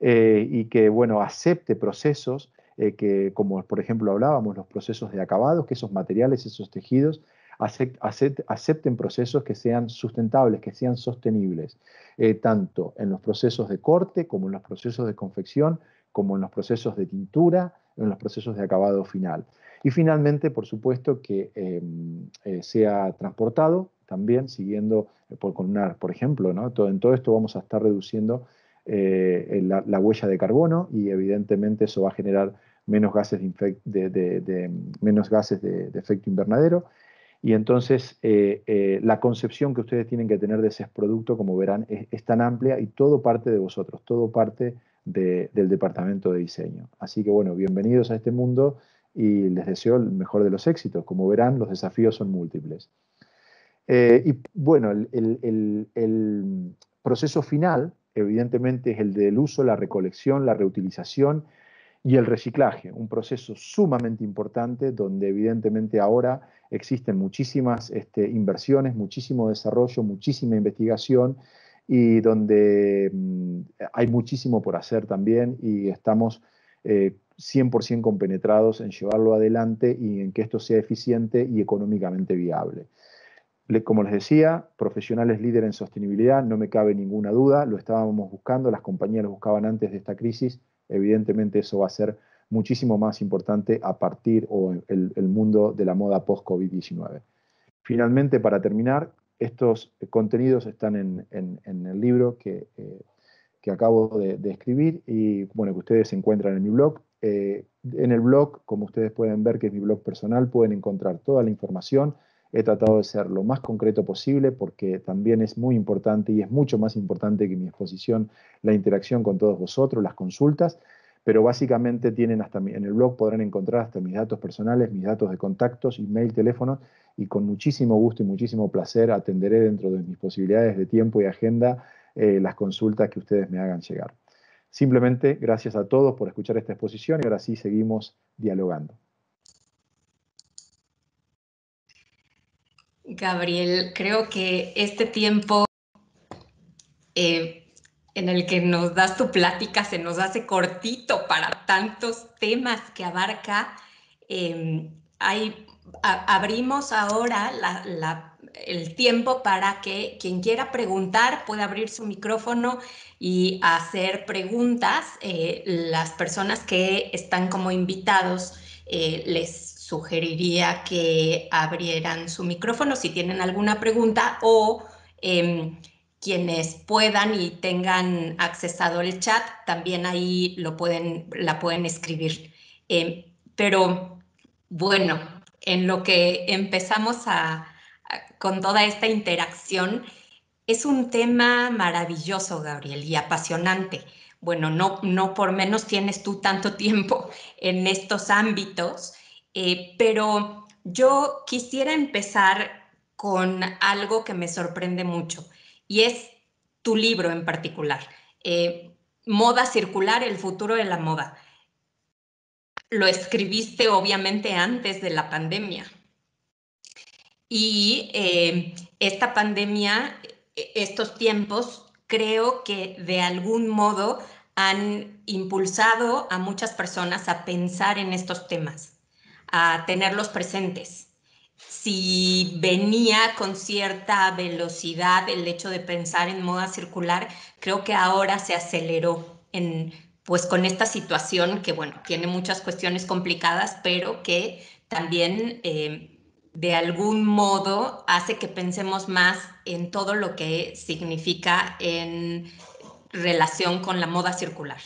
Eh, y que, bueno, acepte procesos eh, que, como por ejemplo hablábamos, los procesos de acabados, que esos materiales, esos tejidos acepten procesos que sean sustentables, que sean sostenibles, eh, tanto en los procesos de corte como en los procesos de confección, como en los procesos de tintura, en los procesos de acabado final. Y finalmente, por supuesto, que em, eh, sea transportado también, siguiendo eh, por, con por ejemplo, todo, en todo esto vamos a estar reduciendo la, huella de carbono y evidentemente eso va a generar menos gases de, efecto invernadero y entonces eh, eh, la concepción que ustedes tienen que tener de ese producto, como verán, es, tan amplia y todo parte de vosotros, todo parte del departamento de diseño. Así que bueno, bienvenidos a este mundo y les deseo el mejor de los éxitos. Como verán, los desafíos son múltiples. Eh, y bueno, el proceso final, evidentemente, es el del uso, la recolección, la reutilización y el reciclaje, un proceso sumamente importante donde evidentemente ahora existen muchísimas este, inversiones, muchísimo desarrollo, muchísima investigación y donde mm, hay muchísimo por hacer también y estamos 100% eh, compenetrados en llevarlo adelante y en que esto sea eficiente y económicamente viable. como les decía, profesionales líderes en sostenibilidad, no me cabe ninguna duda, lo estábamos buscando, las compañías lo buscaban antes de esta crisis, evidentemente eso va a ser muchísimo más importante a partir o el, mundo de la moda post-COVID-19. Finalmente, para terminar, estos contenidos están en, el libro que, eh, acabo de, escribir y bueno, que ustedes encuentran en mi blog. Eh, en el blog, como ustedes pueden ver, que es mi blog personal, pueden encontrar toda la información He tratado de ser lo más concreto posible porque también es muy importante y es mucho más importante que mi exposición la interacción con todos vosotros, las consultas, pero básicamente tienen hasta en el blog podrán encontrar hasta mis datos personales, mis datos de contactos, email, teléfono y con muchísimo gusto y muchísimo placer atenderé dentro de mis posibilidades de tiempo y agenda eh, las consultas que ustedes me hagan llegar. Simplemente gracias a todos por escuchar esta exposición y ahora sí seguimos dialogando. Gabriel, creo que este tiempo eh, en el que nos das tu plática se nos hace cortito para tantos temas que abarca. Em, abrimos ahora el tiempo para que quien quiera preguntar pueda abrir su micrófono y hacer preguntas. Eh, las personas que están como invitados eh, les sugeriría que abrieran su micrófono si tienen alguna pregunta o em, quienes puedan y tengan accesado el chat, también ahí lo pueden, la pueden escribir. Em, pero bueno, en lo que empezamos a, con toda esta interacción, es un tema maravilloso, Gabriel, y apasionante. Bueno, no, no por menos tienes tú tanto tiempo en estos ámbitos eh, pero yo quisiera empezar con algo que me sorprende mucho y es tu libro en particular, eh, Moda Circular, el futuro de la moda. Lo escribiste obviamente antes de la pandemia y eh, esta pandemia, e-, estos tiempos, creo que de algún modo han impulsado a muchas personas a pensar en estos temas a tenerlos presentes. Si venía con cierta velocidad el hecho de pensar en moda circular, creo que ahora se aceleró en pues con esta situación que bueno, tiene muchas cuestiones complicadas, pero que también eh, de algún modo hace que pensemos más en todo lo que significa en relación con la moda circular.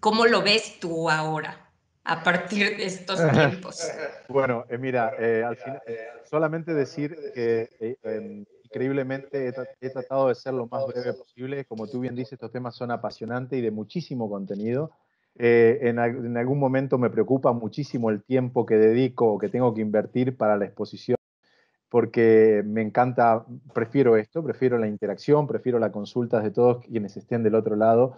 ¿Cómo lo ves tú ahora? a partir de estos tiempos. Bueno, eh, mira, eh, eh, solamente decir que em, increíblemente he, tratado de ser lo más breve posible. Como tú bien dices, estos temas son apasionantes y de muchísimo contenido. En, en, algún momento me preocupa muchísimo el tiempo que dedico o que tengo que invertir para la exposición, porque me encanta, prefiero esto, prefiero la interacción, prefiero las consultas de todos quienes estén del otro lado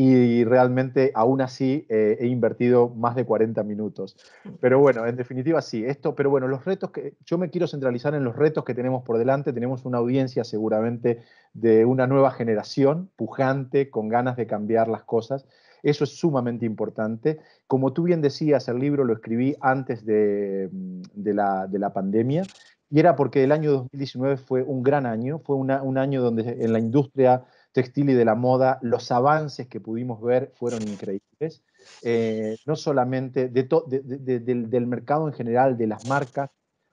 y realmente aún así eh, he invertido más de 40 minutos. Pero bueno, en definitiva sí, esto, pero bueno, los retos que yo me quiero centralizar en los retos que tenemos por delante, tenemos una audiencia seguramente de una nueva generación, pujante, con ganas de cambiar las cosas. Eso es sumamente importante. Como tú bien decías, el libro lo escribí antes de, mm, la, pandemia y era porque el año 2019 fue un gran año, fue un año donde en la industria textil y de la moda, los avances que pudimos ver fueron increíbles, eh, no solamente del, mercado en general, de las marcas,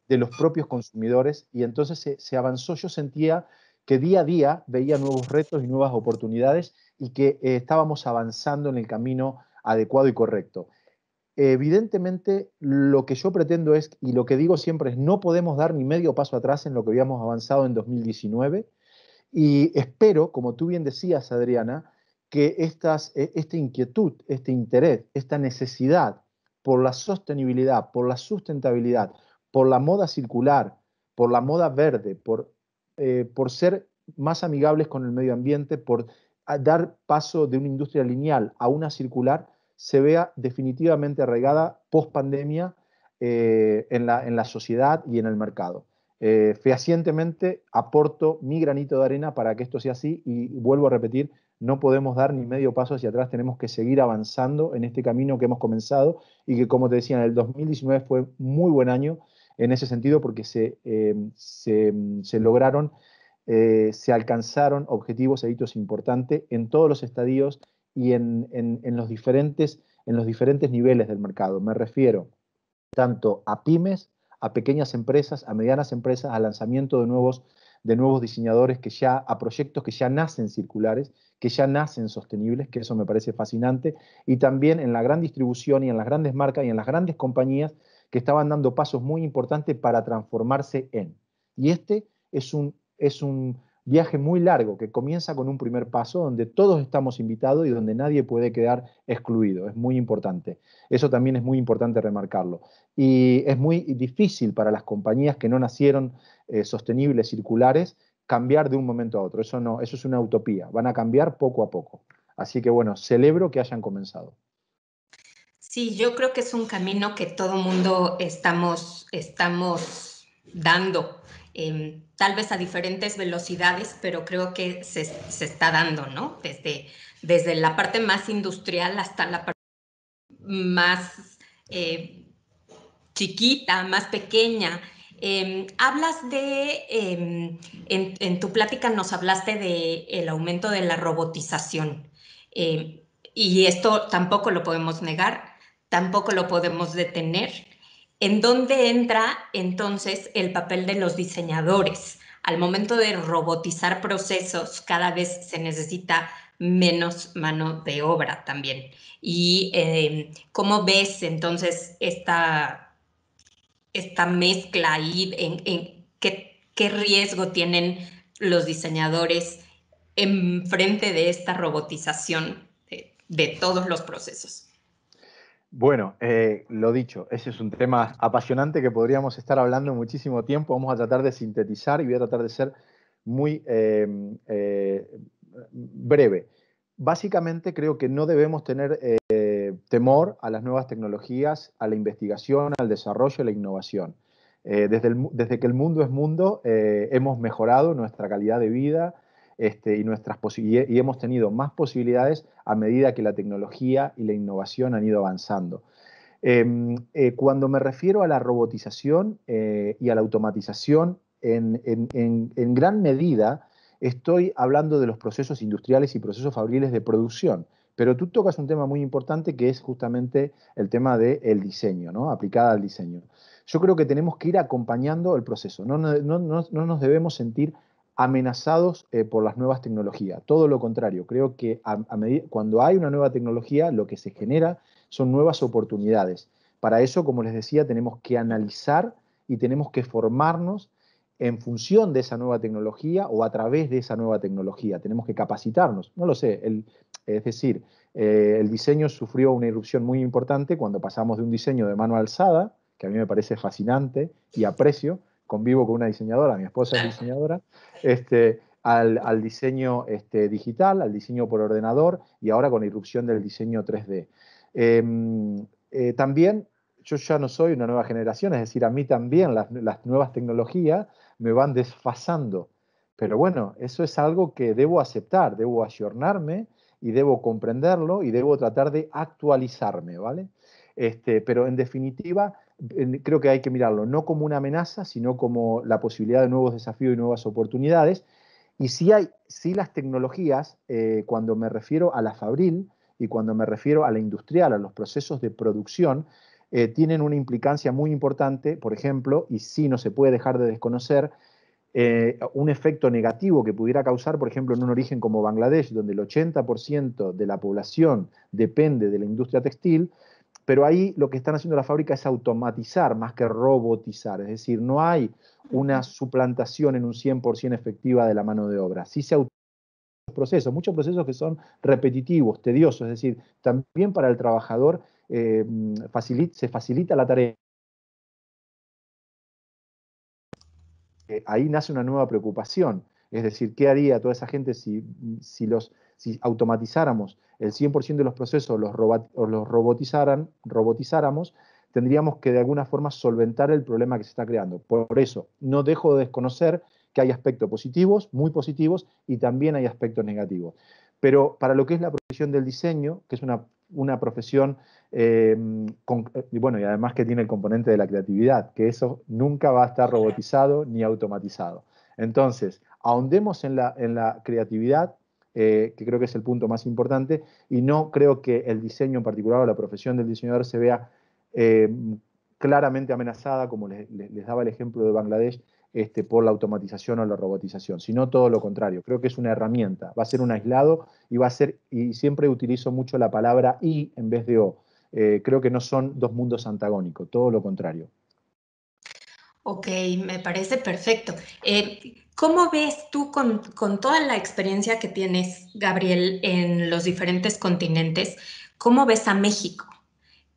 de los propios consumidores, y entonces se, avanzó, yo sentía que día a día veía nuevos retos y nuevas oportunidades y que eh, estábamos avanzando en el camino adecuado y correcto. Evidentemente, lo que yo pretendo es, y lo que digo siempre es, no podemos dar ni medio paso atrás en lo que habíamos avanzado en 2019 y espero, como tú bien decías, Adriana, que e, esta inquietud, este interés, esta necesidad por la sostenibilidad, por la sustentabilidad, por la moda circular, por la moda verde, por, eh, ser más amigables con el medio ambiente, por dar paso de una industria lineal a una circular, se vea definitivamente arraigada post pandemia eh, en la sociedad y en el mercado. Eh, fehacientemente aporto mi granito de arena para que esto sea así y vuelvo a repetir, no podemos dar ni medio paso hacia atrás, tenemos que seguir avanzando en este camino que hemos comenzado y que, como te decía, en el 2019 fue muy buen año en ese sentido porque se, em, em, se, lograron, eh, se alcanzaron objetivos e hitos importantes en todos los estadios y los diferentes, en los diferentes niveles del mercado. Me refiero tanto a pymes a pequeñas empresas, a medianas empresas, al lanzamiento de nuevos, de nuevos diseñadores, que ya, a proyectos que ya nacen circulares, que ya nacen sostenibles, que eso me parece fascinante, y también en la gran distribución y en las grandes marcas y en las grandes compañías que estaban dando pasos muy importantes para transformarse en. Y este es un, es un viaje muy largo que comienza con un primer paso donde todos estamos invitados y donde nadie puede quedar excluido. Es muy importante. Eso también es muy importante remarcarlo. Y es muy difícil para las compañías que no nacieron eh, sostenibles, circulares, cambiar de un momento a otro. Eso no, eso es una utopía. Van a cambiar poco a poco. Así que bueno, celebro que hayan comenzado. Sí, yo creo que es un camino que todo mundo estamos, estamos dando Em, tal vez a diferentes velocidades, pero creo que se, está dando, ¿no? Desde, desde la parte más industrial hasta la parte más eh, chiquita, más pequeña. Em, hablas de, em, en, tu plática nos hablaste del el aumento de la robotización y esto tampoco lo podemos negar, tampoco lo podemos detener en dónde entra entonces el papel de los diseñadores. Al momento de robotizar procesos, cada vez se necesita menos mano de obra también. ¿Y em, cómo ves entonces esta, esta mezcla ahí? en, qué, riesgo tienen los diseñadores enfrente de esta robotización de todos los procesos? Bueno, eh, lo dicho, ese es un tema apasionante que podríamos estar hablando muchísimo tiempo. Vamos a tratar de sintetizar y voy a tratar de ser muy em, eh, breve. Básicamente creo que no debemos tener eh, temor a las nuevas tecnologías, a la investigación, al desarrollo, a la innovación. Desde, desde, que el mundo es mundo, hemos mejorado nuestra calidad de vida, este, y, y hemos tenido más posibilidades a medida que la tecnología y la innovación han ido avanzando. Em, eh, cuando me refiero a la robotización eh, y a la automatización, en, gran medida estoy hablando de los procesos industriales y procesos fabriles de producción. Pero tú tocas un tema muy importante que es justamente el tema del diseño, ¿no? aplicada al diseño. Yo creo que tenemos que ir acompañando el proceso, no, no nos debemos sentir amenazados eh, por las nuevas tecnologías. Todo lo contrario, creo que cuando hay una nueva tecnología, lo que se genera son nuevas oportunidades. Para eso, como les decía, tenemos que analizar y tenemos que formarnos en función de esa nueva tecnología o a través de esa nueva tecnología. Tenemos que capacitarnos. No lo sé. es decir, eh, el diseño sufrió una irrupción muy importante cuando pasamos de un diseño de mano alzada, que a mí me parece fascinante y aprecio, convivo con una diseñadora, mi esposa es [LAUGHS] diseñadora, este, al, diseño este, digital, al diseño por ordenador y ahora con la irrupción del diseño 3D. Em, eh, también yo ya no soy una nueva generación, es decir, a mí también las, nuevas tecnologías me van desfasando. Pero bueno, eso es algo que debo aceptar, debo ayornarme y debo comprenderlo y debo tratar de actualizarme, ¿vale? Este, pero en definitiva, creo que hay que mirarlo no como una amenaza, sino como la posibilidad de nuevos desafíos y nuevas oportunidades. Y si las tecnologías, eh, cuando me refiero a la fabril y cuando me refiero a la industrial, a los procesos de producción, eh, tienen una implicancia muy importante, por ejemplo, y si no se puede dejar de desconocer, eh, un efecto negativo que pudiera causar, por ejemplo, en un origen como Bangladesh, donde el 80% de la población depende de la industria textil, pero ahí lo que están haciendo la fábrica es automatizar más que robotizar, es decir, no hay una suplantación en un 100% efectiva de la mano de obra. Sí se automatizan procesos, muchos procesos que son repetitivos, tediosos, es decir, también para el trabajador eh, se facilita la tarea. Eh, ahí nace una nueva preocupación, es decir, ¿qué haría toda esa gente si, si los si automatizáramos el 100% de los procesos, los, los robotizáramos, tendríamos que de alguna forma solventar el problema que se está creando. Por eso, no dejo de desconocer que hay aspectos positivos, muy positivos, y también hay aspectos negativos. Pero para lo que es la profesión del diseño, que es una, profesión, eh, y bueno, y además que tiene el componente de la creatividad, que eso nunca va a estar robotizado ni automatizado. Entonces, ahondemos en la, en la creatividad, eh, que creo que es el punto más importante, y no creo que el diseño en particular o la profesión del diseñador se vea eh, claramente amenazada, como les, daba el ejemplo de Bangladesh, este, por la automatización o la robotización, sino todo lo contrario. Creo que es una herramienta, va a ser un aislado y va a ser, y siempre utilizo mucho la palabra y en vez de o. Eh, creo que no son dos mundos antagónicos, todo lo contrario. Ok, me parece perfecto. ¿Cómo ves tú con, toda la experiencia que tienes, Gabriel, en los diferentes continentes? ¿Cómo ves a México?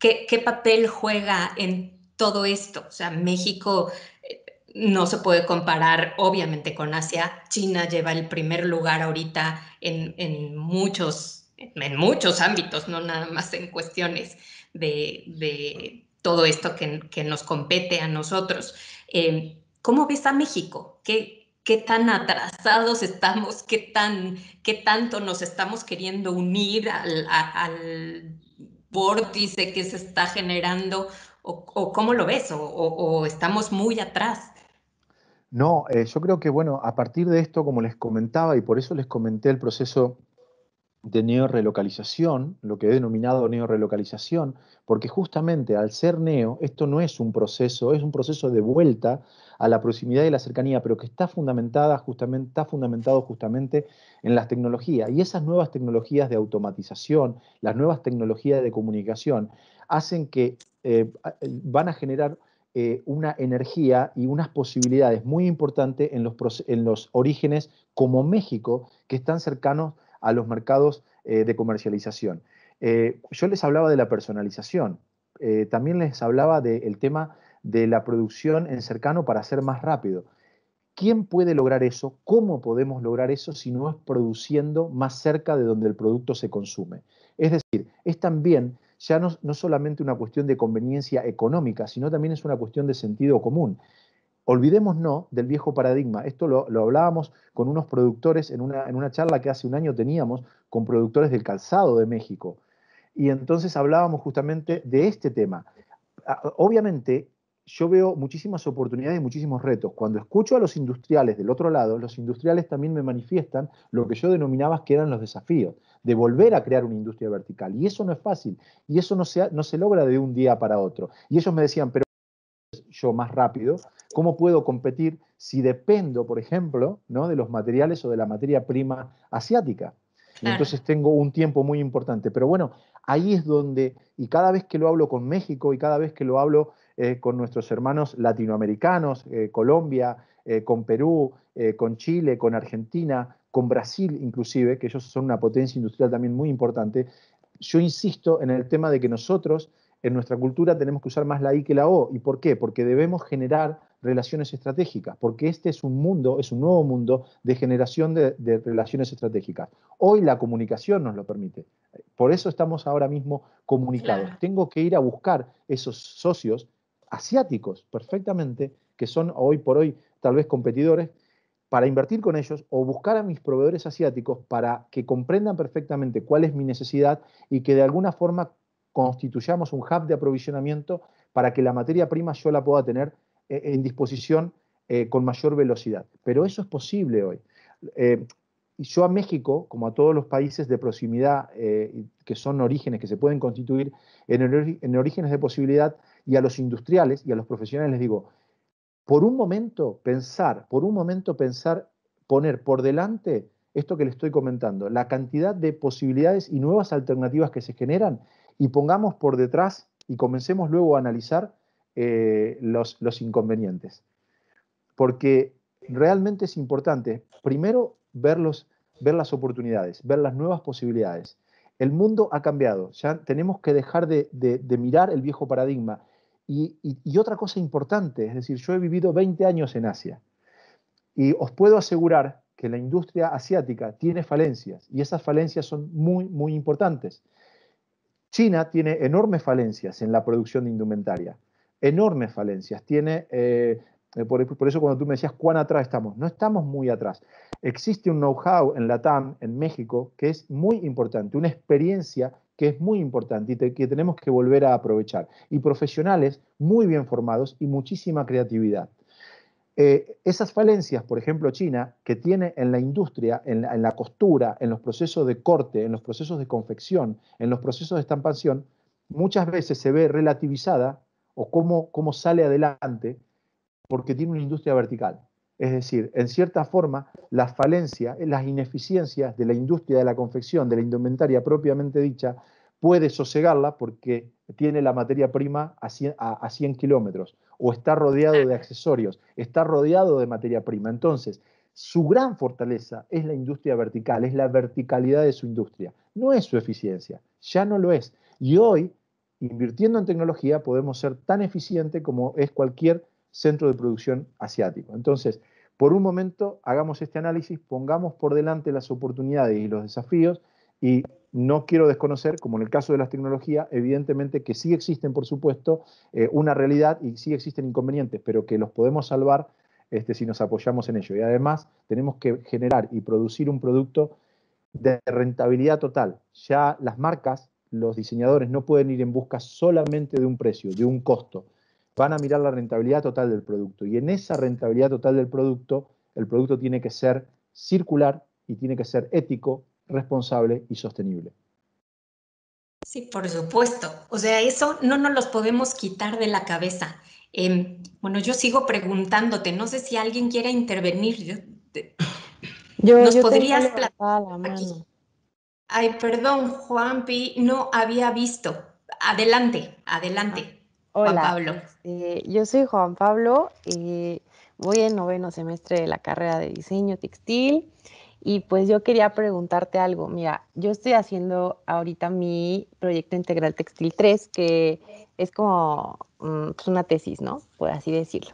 ¿Qué, papel juega en todo esto? O sea, México eh, no se puede comparar obviamente con Asia. China lleva el primer lugar ahorita en, muchos, en muchos ámbitos, no nada más en cuestiones de, todo esto que, nos compete a nosotros. Eh, ¿Cómo ves a México? ¿Qué, qué tan atrasados estamos, qué, tan, qué tanto nos estamos queriendo unir al, vórtice que se está generando, o, cómo lo ves, o, estamos muy atrás. No, eh, yo creo que, bueno, a partir de esto, como les comentaba, y por eso les comenté el proceso de neorelocalización, lo que he denominado neorelocalización, porque justamente al ser neo, esto no es un proceso, es un proceso de vuelta a la proximidad y la cercanía, pero que está fundamentada justamente, está fundamentado justamente en las tecnologías. Y esas nuevas tecnologías de automatización, las nuevas tecnologías de comunicación, hacen que eh, eh, van a generar eh, una energía y unas posibilidades muy importantes en los, en los orígenes como México, que están cercanos a los mercados eh, de comercialización. Eh, yo les hablaba de la personalización, eh, también les hablaba del tema de la producción en cercano para ser más rápido. ¿Quién puede lograr eso? ¿Cómo podemos lograr eso si no es produciendo más cerca de donde el producto se consume? Es decir, es también ya no solamente una cuestión de conveniencia económica, sino también es una cuestión de sentido común. Olvidémonos del viejo paradigma. Esto lo, hablábamos con unos productores en una, en una, charla que hace un año teníamos con productores del calzado de México. Y entonces hablábamos justamente de este tema. Obviamente, yo veo muchísimas oportunidades y muchísimos retos. Cuando escucho a los industriales del otro lado, los industriales también me manifiestan lo que yo denominaba que eran los desafíos, de volver a crear una industria vertical. Y eso no es fácil, y eso no se, no se logra de un día para otro. Y ellos me decían, pero yo más rápido? ¿Cómo puedo competir si dependo, por ejemplo, ¿no? de los materiales o de la materia prima asiática? entonces tengo un tiempo muy importante. Pero bueno, ahí es donde, y cada vez que lo hablo con México y cada vez que lo hablo eh, con nuestros hermanos latinoamericanos, eh, Colombia, eh, con Perú, con Chile, con Argentina, con Brasil inclusive, que ellos son una potencia industrial también muy importante, yo insisto en el tema de que nosotros en nuestra cultura tenemos que usar más la I que la O. ¿Y por qué? Porque debemos generar relaciones estratégicas, porque este es un mundo, es un nuevo mundo de generación de, relaciones estratégicas. Hoy la comunicación nos lo permite. Por eso estamos ahora mismo comunicados. Tengo que ir a buscar esos socios asiáticos, perfectamente, que son hoy por hoy tal vez competidores, para invertir con ellos o buscar a mis proveedores asiáticos para que comprendan perfectamente cuál es mi necesidad y que de alguna forma constituyamos un hub de aprovisionamiento para que la materia prima yo la pueda tener eh, en disposición eh, con mayor velocidad. Pero eso es posible hoy. Eh, yo a México, como a todos los países de proximidad que son orígenes, que se pueden constituir en, orígenes de posibilidad, y a los industriales y a los profesionales les digo, por un momento pensar, por un momento pensar, poner por delante esto que les estoy comentando, la cantidad de posibilidades y nuevas alternativas que se generan y pongamos por detrás y comencemos luego a analizar eh, los, inconvenientes. Porque realmente es importante, primero, ver, ver las oportunidades, ver las nuevas posibilidades. El mundo ha cambiado, ya tenemos que dejar de, de, mirar el viejo paradigma. Y, y, otra cosa importante, es decir, yo he vivido 20 años en Asia y os puedo asegurar que la industria asiática tiene falencias y esas falencias son muy, muy importantes. China tiene enormes falencias en la producción de indumentaria, enormes falencias. Tiene, eh, eh, por, eso cuando tú me decías cuán atrás estamos, no estamos muy atrás. Existe un know-how en Latam, en México, que es muy importante, una experiencia que es muy importante y que tenemos que volver a aprovechar. Y profesionales muy bien formados y muchísima creatividad. Eh, esas falencias, por ejemplo, China, que tiene en la industria, en la, costura, en los procesos de corte, en los procesos de confección, en los procesos de estampación, muchas veces se ve relativizada o cómo, cómo sale adelante porque tiene una industria vertical. Es decir, en cierta forma, las falencias, las ineficiencias de la industria de la confección, de la indumentaria propiamente dicha, puede sosegarla porque tiene la materia prima a 100, kilómetros o está rodeado de accesorios, está rodeado de materia prima. Entonces, su gran fortaleza es la industria vertical, es la verticalidad de su industria, no es su eficiencia, ya no lo es. Y hoy, invirtiendo en tecnología, podemos ser tan eficiente como es cualquier centro de producción asiático. Entonces, por un momento, hagamos este análisis, pongamos por delante las oportunidades y los desafíos y no quiero desconocer, como en el caso de las tecnologías, evidentemente que sí existen, por supuesto, eh, una realidad y sí existen inconvenientes, pero que los podemos salvar este, si nos apoyamos en ello. Y además tenemos que generar y producir un producto de rentabilidad total. Ya las marcas, los diseñadores no pueden ir en busca solamente de un precio, de un costo. Van a mirar la rentabilidad total del producto. Y en esa rentabilidad total del producto, el producto tiene que ser circular y tiene que ser ético responsable y sostenible. Sí, por supuesto. O sea, eso no nos los podemos quitar de la cabeza. Em, bueno, yo sigo preguntándote, no sé si alguien quiera intervenir. Yo, ¿Nos podrías Ay, perdón, Juanpi, no había visto. Adelante, adelante. Ah, hola, Pablo. Eh, yo soy Juan Pablo, y voy en noveno semestre de la carrera de diseño textil y pues yo quería preguntarte algo. Mira, yo estoy haciendo ahorita mi proyecto integral textil 3, que es como mm, pues, una tesis, ¿no? Por así decirlo.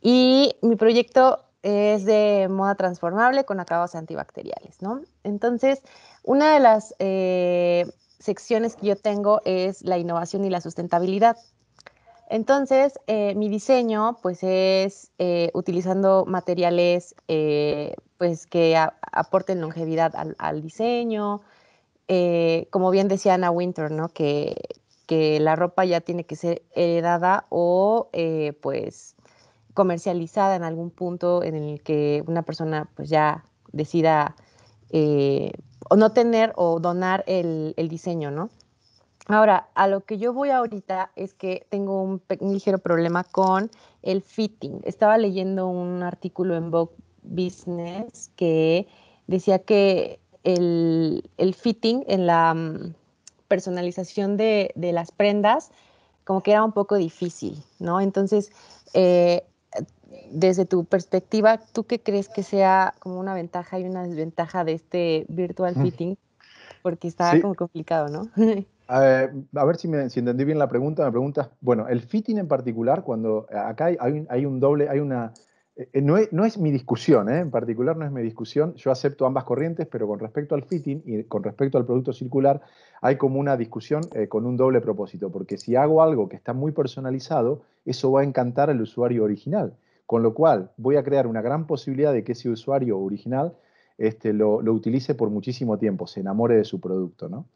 Y mi proyecto es de moda transformable con acabados antibacteriales, ¿no? Entonces, una de las eh, secciones que yo tengo es la innovación y la sustentabilidad. Entonces, eh, mi diseño, pues, es eh, utilizando materiales, eh, pues, que aporten longevidad al, diseño. como bien decía Ana Winter, ¿no? Que, la ropa ya tiene que ser heredada o, pues, comercializada en algún punto en el que una persona, pues, ya decida o no tener o donar el, el diseño, ¿no? Ahora, a lo que yo voy ahorita es que tengo un, ligero problema con el fitting. Estaba leyendo un artículo en Vogue Business que decía que el, fitting en la mm, personalización de, las prendas como que era un poco difícil, ¿no? Entonces, eh, desde tu perspectiva, ¿tú qué crees que sea como una ventaja y una desventaja de este virtual mm. fitting? Porque está como complicado, ¿no? [LAUGHS] Eh, a ver si, me, entendí bien la pregunta. Me preguntas, bueno, el fitting en particular, cuando eh, acá hay, un, doble, hay una... Eh, no, es, mi discusión, en particular no es mi discusión. Yo acepto ambas corrientes, pero con respecto al fitting y con respecto al producto circular, hay como una discusión con un doble propósito, porque si hago algo que está muy personalizado, eso va a encantar al usuario original. Con lo cual, voy a crear una gran posibilidad de que ese usuario original este, lo, lo utilice por muchísimo tiempo, se enamore de su producto, ¿no?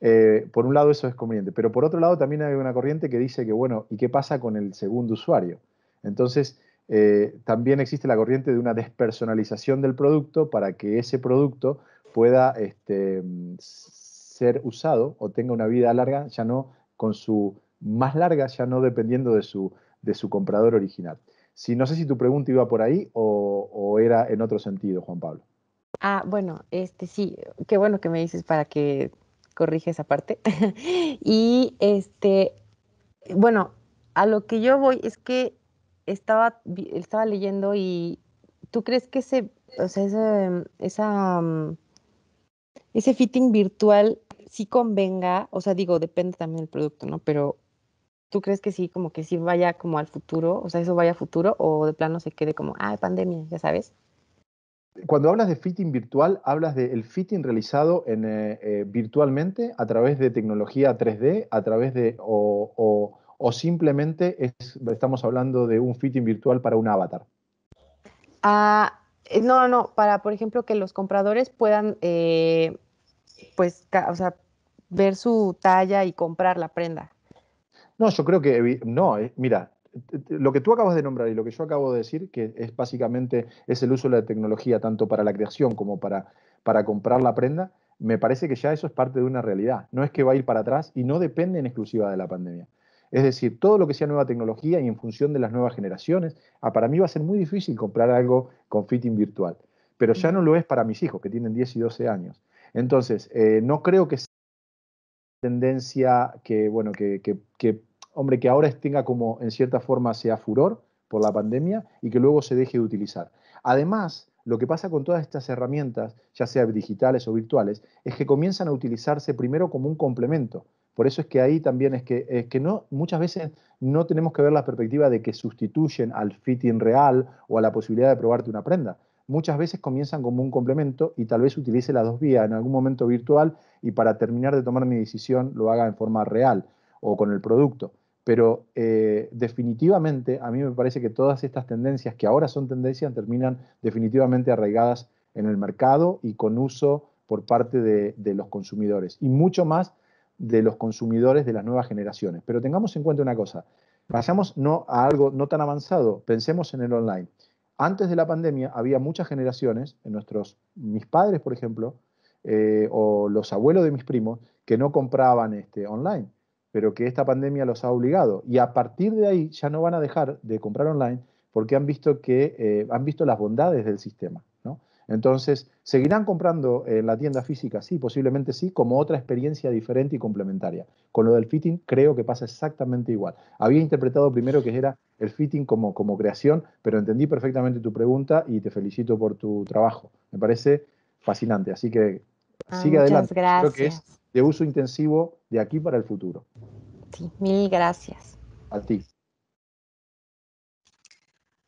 Eh, por un lado eso es conveniente, pero por otro lado también hay una corriente que dice que, bueno, ¿y qué pasa con el segundo usuario? Entonces, eh, también existe la corriente de una despersonalización del producto para que ese producto pueda este, ser usado o tenga una vida larga, ya no con su más larga, ya no dependiendo de su, de su comprador original. Si, no sé si tu pregunta iba por ahí o, o era en otro sentido, Juan Pablo. Ah, bueno, este sí, qué bueno que me dices para que corrige esa parte. [LAUGHS] y este, bueno, a lo que yo voy es que estaba, estaba leyendo y tú crees que ese, o sea, ese, esa, mm, ese fitting virtual sí convenga, o sea, digo, depende también del producto, ¿no? Pero tú crees que sí, como que sí vaya como al futuro, o sea, eso vaya a futuro o de plano se quede como, ah, pandemia, ya sabes. Cuando hablas de fitting virtual, hablas del fitting realizado eh, eh, virtualmente a través de tecnología 3D, a través de o, simplemente estamos hablando de un fitting virtual para un avatar. Ah, eh, no, no, para por ejemplo que los compradores puedan, pues, ver su talla y comprar la prenda. No, yo creo que no. mira, lo que tú acabas de nombrar y lo que yo acabo de decir, que es básicamente es el uso de la tecnología tanto para la creación como para, para comprar la prenda, me parece que ya eso es parte de una realidad. No es que va a ir para atrás y no depende en exclusiva de la pandemia. Es decir, todo lo que sea nueva tecnología y en función de las nuevas generaciones, ah, para mí va a ser muy difícil comprar algo con fitting virtual. Pero ya no lo es para mis hijos, que tienen 10 y 12 años. Entonces, eh, no creo que sea una tendencia que, bueno, que hombre, que ahora tenga como, en cierta forma, sea furor por la pandemia y que luego se deje de utilizar. Además, lo que pasa con todas estas herramientas, ya sea digitales o virtuales, es que comienzan a utilizarse primero como un complemento. Por eso es que ahí también es que, es que no, muchas veces no tenemos que ver la perspectiva de que sustituyen al fitting real o a la posibilidad de probarte una prenda muchas veces comienzan como un complemento y tal vez utilice las dos vías en algún momento virtual y para terminar de tomar mi decisión lo haga en forma real o con el producto. Pero eh, definitivamente a mí me parece que todas estas tendencias que ahora son tendencias terminan definitivamente arraigadas en el mercado y con uso por parte de, los consumidores y mucho más de los consumidores de las nuevas generaciones. Pero tengamos en cuenta una cosa, pasamos no a algo no tan avanzado, pensemos en el online. Antes de la pandemia había muchas generaciones, en nuestros, mis padres por ejemplo, eh, o los abuelos de mis primos, que no compraban este, online pero que esta pandemia los ha obligado. Y a partir de ahí ya no van a dejar de comprar online porque han visto, que, eh, han visto las bondades del sistema. ¿no? Entonces, ¿seguirán comprando en la tienda física? Sí, posiblemente sí, como otra experiencia diferente y complementaria. Con lo del fitting creo que pasa exactamente igual. Había interpretado primero que era el fitting como, como creación, pero entendí perfectamente tu pregunta y te felicito por tu trabajo. Me parece fascinante, así que ah, sigue adelante. Gracias. Creo que es de uso intensivo de aquí para el futuro mil gracias. A ti.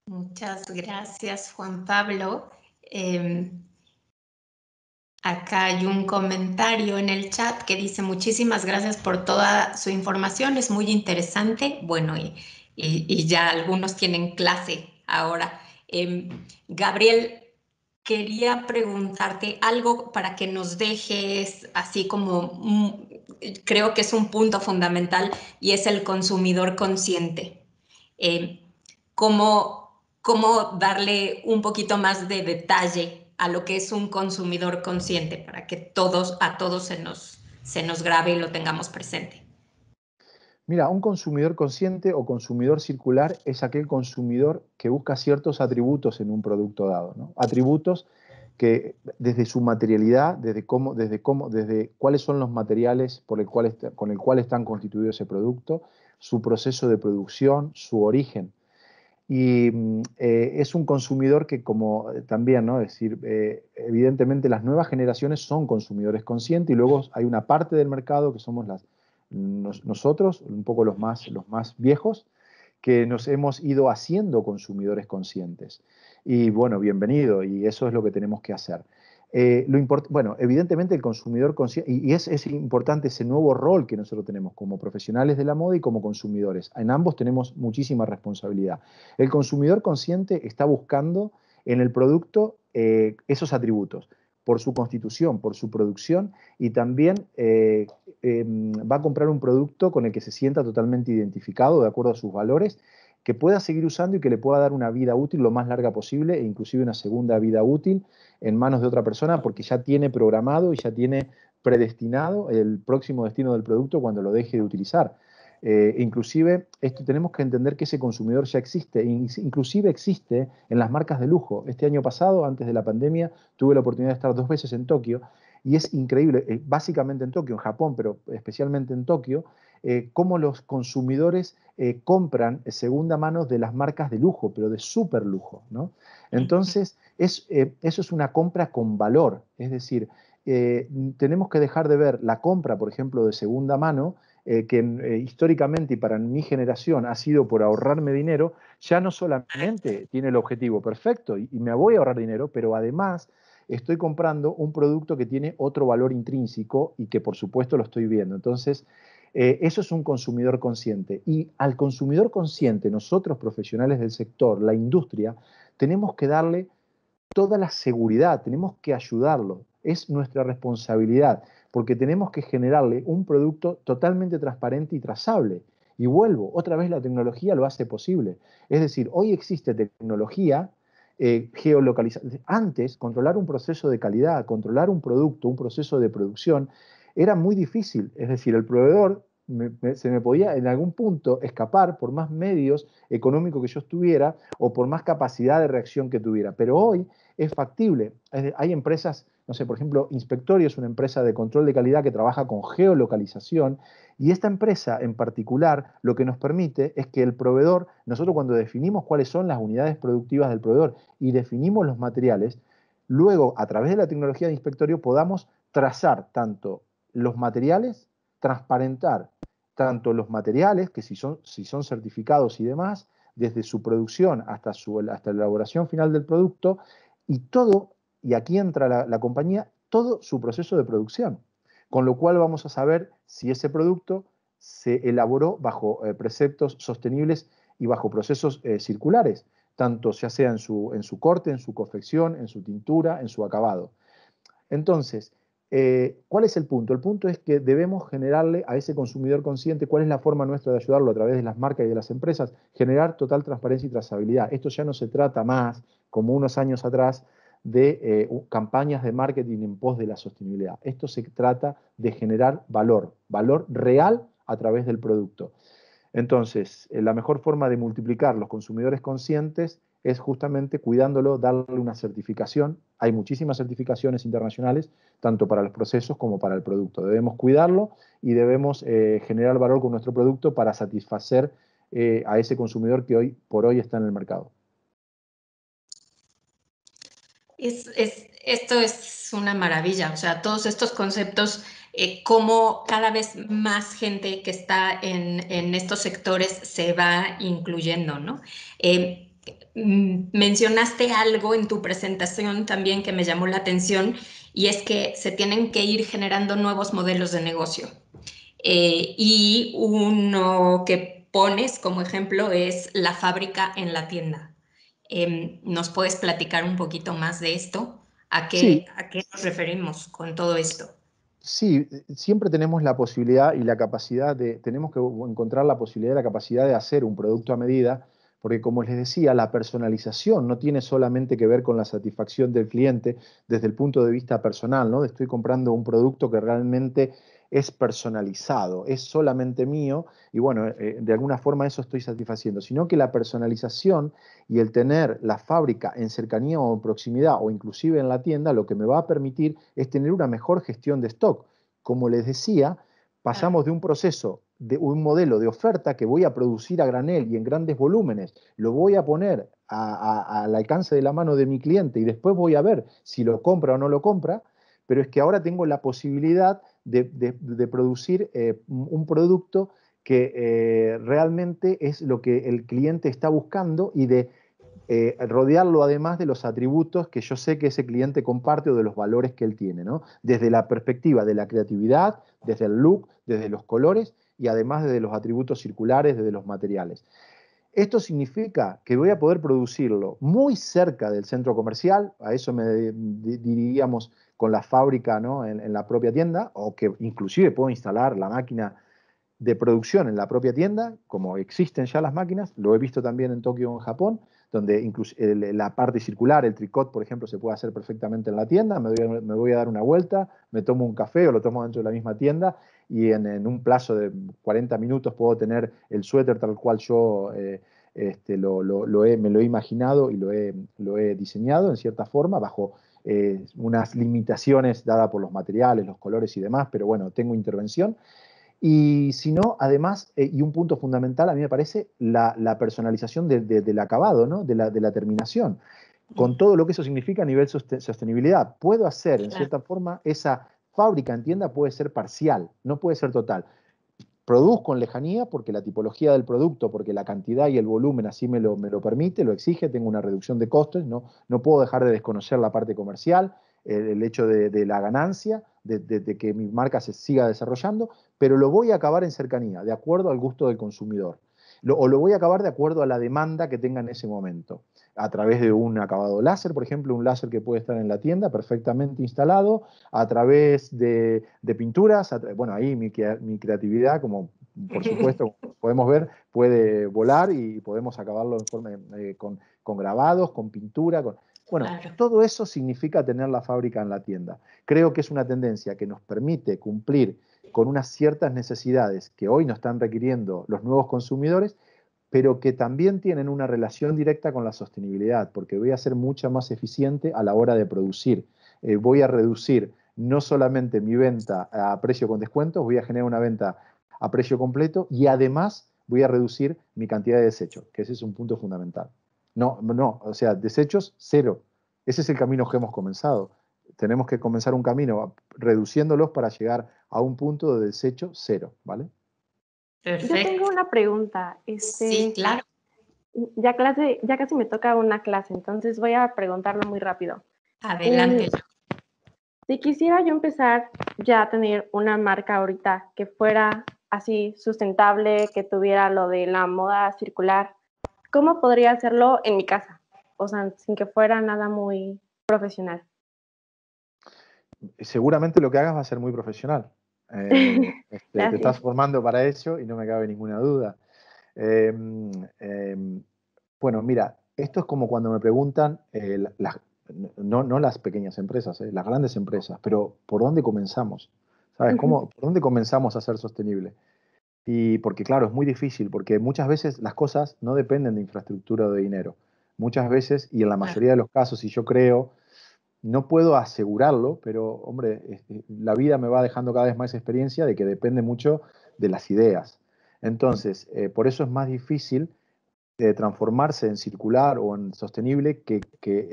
Muchas gracias, Juan Pablo. Em, acá hay un comentario en el chat que dice muchísimas gracias por toda su información, es muy interesante. Bueno, y, ya algunos tienen clase ahora. Em, Gabriel quería preguntarte algo para que nos dejes así como, mm, creo que es un punto fundamental y es el consumidor consciente. Eh, ¿cómo, darle un poquito más de detalle a lo que es un consumidor consciente para que todos, a todos se nos, se nos grabe y lo tengamos presente? Mira, un consumidor consciente o consumidor circular es aquel consumidor que busca ciertos atributos en un producto dado, Atributos que desde su materialidad, desde cómo, desde cómo, desde cuáles son los materiales por el cual con el cual están constituidos ese producto, su proceso de producción, su origen. Y mm, eh, es un consumidor que, como eh, también, decir, eh, evidentemente las nuevas generaciones son consumidores conscientes y luego hay una parte del mercado que somos las nosotros, un poco los más, los más viejos, que nos hemos ido haciendo consumidores conscientes. Y bueno, bienvenido, y eso es lo que tenemos que hacer. Eh, bueno, evidentemente el consumidor consciente, y, es, importante ese nuevo rol que nosotros tenemos como profesionales de la moda y como consumidores. En ambos tenemos muchísima responsabilidad. El consumidor consciente está buscando en el producto eh, esos atributos por su constitución, por su producción y también eh, em, va a comprar un producto con el que se sienta totalmente identificado de acuerdo a sus valores, que pueda seguir usando y que le pueda dar una vida útil lo más larga posible e inclusive una segunda vida útil en manos de otra persona porque ya tiene programado y ya tiene predestinado el próximo destino del producto cuando lo deje de utilizar. Eh, inclusive, esto tenemos que entender que ese consumidor ya existe, inclusive existe en las marcas de lujo. Este año pasado, antes de la pandemia, tuve la oportunidad de estar dos veces en Tokio y es increíble, eh, básicamente en Tokio, en Japón, pero especialmente en Tokio, eh, cómo los consumidores compran segunda mano de las marcas de lujo, pero de super lujo. Entonces, es, eso es una compra con valor, es decir, tenemos que dejar de ver la compra, por ejemplo, de segunda mano, eh, que eh, históricamente y para mi generación ha sido por ahorrarme dinero, ya no solamente tiene el objetivo perfecto y, me voy a ahorrar dinero, pero además estoy comprando un producto que tiene otro valor intrínseco y que por supuesto lo estoy viendo. Entonces, eh, eso es un consumidor consciente. Y al consumidor consciente, nosotros profesionales del sector, la industria, tenemos que darle toda la seguridad, tenemos que ayudarlo. Es nuestra responsabilidad porque tenemos que generarle un producto totalmente transparente y trazable. Y vuelvo, otra vez la tecnología lo hace posible. Es decir, hoy existe tecnología eh, geolocalizada. Antes, controlar un proceso de calidad, controlar un producto, un proceso de producción, era muy difícil. Es decir, el proveedor se me podía en algún punto escapar por más medios económicos que yo estuviera o por más capacidad de reacción que tuviera. Pero hoy es factible. Hay empresas no sé, por ejemplo, Inspectorio es una empresa de control de calidad que trabaja con geolocalización y esta empresa en particular lo que nos permite es que el proveedor, nosotros cuando definimos cuáles son las unidades productivas del proveedor y definimos los materiales, luego a través de la tecnología de Inspectorio podamos trazar tanto los materiales, transparentar tanto los materiales, que si son, si son certificados y demás, desde su producción hasta, su, hasta la elaboración final del producto, y todo y aquí entra la, compañía, todo su proceso de producción. Con lo cual vamos a saber si ese producto se elaboró bajo eh, preceptos sostenibles y bajo procesos eh, circulares, tanto ya sea en su, en su, corte, en su confección, en su tintura, en su acabado. Entonces, eh, ¿cuál es el punto? El punto es que debemos generarle a ese consumidor consciente cuál es la forma nuestra de ayudarlo a través de las marcas y de las empresas, generar total transparencia y trazabilidad. Esto ya no se trata más, como unos años atrás, de eh, campañas de marketing en pos de la sostenibilidad. Esto se trata de generar valor, valor real a través del producto. Entonces, eh, la mejor forma de multiplicar los consumidores conscientes es justamente cuidándolo, darle una certificación. Hay muchísimas certificaciones internacionales, tanto para los procesos como para el producto. Debemos cuidarlo y debemos eh, generar valor con nuestro producto para satisfacer a ese consumidor que hoy por hoy está en el mercado. Es, esto es una maravilla, o sea, todos estos conceptos, eh, cómo cada vez más gente que está en, estos sectores se va incluyendo, ¿no? Eh, mencionaste algo en tu presentación también que me llamó la atención y es que se tienen que ir generando nuevos modelos de negocio. Eh, y uno que pones como ejemplo es la fábrica en la tienda. Em, ¿Nos puedes platicar un poquito más de esto? ¿A qué, ¿A qué nos referimos con todo esto? Sí, eh, siempre tenemos la posibilidad y la capacidad de, tenemos que encontrar la posibilidad y la capacidad de hacer un producto a medida, porque como les decía, la personalización no tiene solamente que ver con la satisfacción del cliente desde el punto de vista personal, ¿no? Estoy comprando un producto que realmente es personalizado, es solamente mío y bueno, eh, eh, de alguna forma eso estoy satisfaciendo, sino que la personalización y el tener la fábrica en cercanía o en proximidad o inclusive en la tienda, lo que me va a permitir es tener una mejor gestión de stock. Como les decía, pasamos de un proceso de un modelo de oferta que voy a producir a granel y en grandes volúmenes, lo voy a poner al alcance de la mano de mi cliente y después voy a ver si lo compra o no lo compra, pero es que ahora tengo la posibilidad de, producir eh, un producto que eh, realmente es lo que el cliente está buscando y de eh, rodearlo además de los atributos que yo sé que ese cliente comparte o de los valores que él tiene, Desde la perspectiva de la creatividad, desde el look, desde los colores y además desde los atributos circulares, desde los materiales. Esto significa que voy a poder producirlo muy cerca del centro comercial, a eso me diríamos con la fábrica ¿no? en, la propia tienda o que inclusive puedo instalar la máquina de producción en la propia tienda, como existen ya las máquinas, lo he visto también en Tokio, en Japón, donde incluso la parte circular, el tricot, por ejemplo, se puede hacer perfectamente en la tienda, me voy, a, dar una vuelta, me tomo un café o lo tomo dentro de la misma tienda y en, un plazo de 40 minutos puedo tener el suéter tal cual yo eh, este, lo, me lo he imaginado y lo he, lo he diseñado en cierta forma, bajo eh, unas limitaciones dadas por los materiales, los colores y demás, pero bueno, tengo intervención. Y si no, además, eh, y un punto fundamental a mí me parece, la, personalización del acabado, ¿no? de, la, de la terminación, con todo lo que eso significa a nivel sostenibilidad. Puedo hacer, en cierta forma, esa fábrica en tienda puede ser parcial, no puede ser total produzco en lejanía porque la tipología del producto, porque la cantidad y el volumen así me lo, me lo permite, lo exige, tengo una reducción de costes, no, no puedo dejar de desconocer la parte comercial, el, hecho de, de, la ganancia, de, de que mi marca se siga desarrollando, pero lo voy a acabar en cercanía, de acuerdo al gusto del consumidor o lo voy a acabar de acuerdo a la demanda que tenga en ese momento, a través de un acabado láser, por ejemplo, un láser que puede estar en la tienda perfectamente instalado, a través de, pinturas, bueno, ahí mi, creatividad, como por supuesto, [LAUGHS] podemos ver, puede volar y podemos acabarlo en forma, eh, con, con, grabados, con pintura, con, bueno, todo eso significa tener la fábrica en la tienda. Creo que es una tendencia que nos permite cumplir con unas ciertas necesidades que hoy nos están requiriendo los nuevos consumidores, pero que también tienen una relación directa con la sostenibilidad, porque voy a ser mucho más eficiente a la hora de producir. Eh, voy a reducir no solamente mi venta a precio con descuentos, voy a generar una venta a precio completo y además voy a reducir mi cantidad de desecho, que ese es un punto fundamental. No, no, o sea, desechos cero. Ese es el camino que hemos comenzado. Tenemos que comenzar un camino ah, reduciéndolos para llegar a un punto de desecho cero, ¿vale? Perfecto. Yo tengo una pregunta. Este, sí, claro. Ya, clase, ya casi me toca una clase, entonces voy a preguntarlo muy rápido. Adelante. Eh, si quisiera yo empezar ya a tener una marca ahorita que fuera así sustentable, que tuviera lo de la moda circular, ¿Cómo podría hacerlo en mi casa? O sea, sin que fuera nada muy profesional. Seguramente lo que hagas va a ser muy profesional. [LAUGHS] Eh, este, te estás formando para eso y no me cabe ninguna duda. Em, em, bueno, mira, esto es como cuando me preguntan, eh, no, las pequeñas empresas, eh, las grandes empresas, pero ¿por dónde comenzamos? ¿Sabes? ¿Cómo, ¿Por dónde comenzamos a ser sostenible? Y porque claro, es muy difícil, porque muchas veces las cosas no dependen de infraestructura o de dinero. Muchas veces, y en la mayoría de los casos, y yo creo, no puedo asegurarlo, pero hombre, la vida me va dejando cada vez más experiencia de que depende mucho de las ideas. Entonces, eh, por eso es más difícil transformarse en circular o en sostenible que,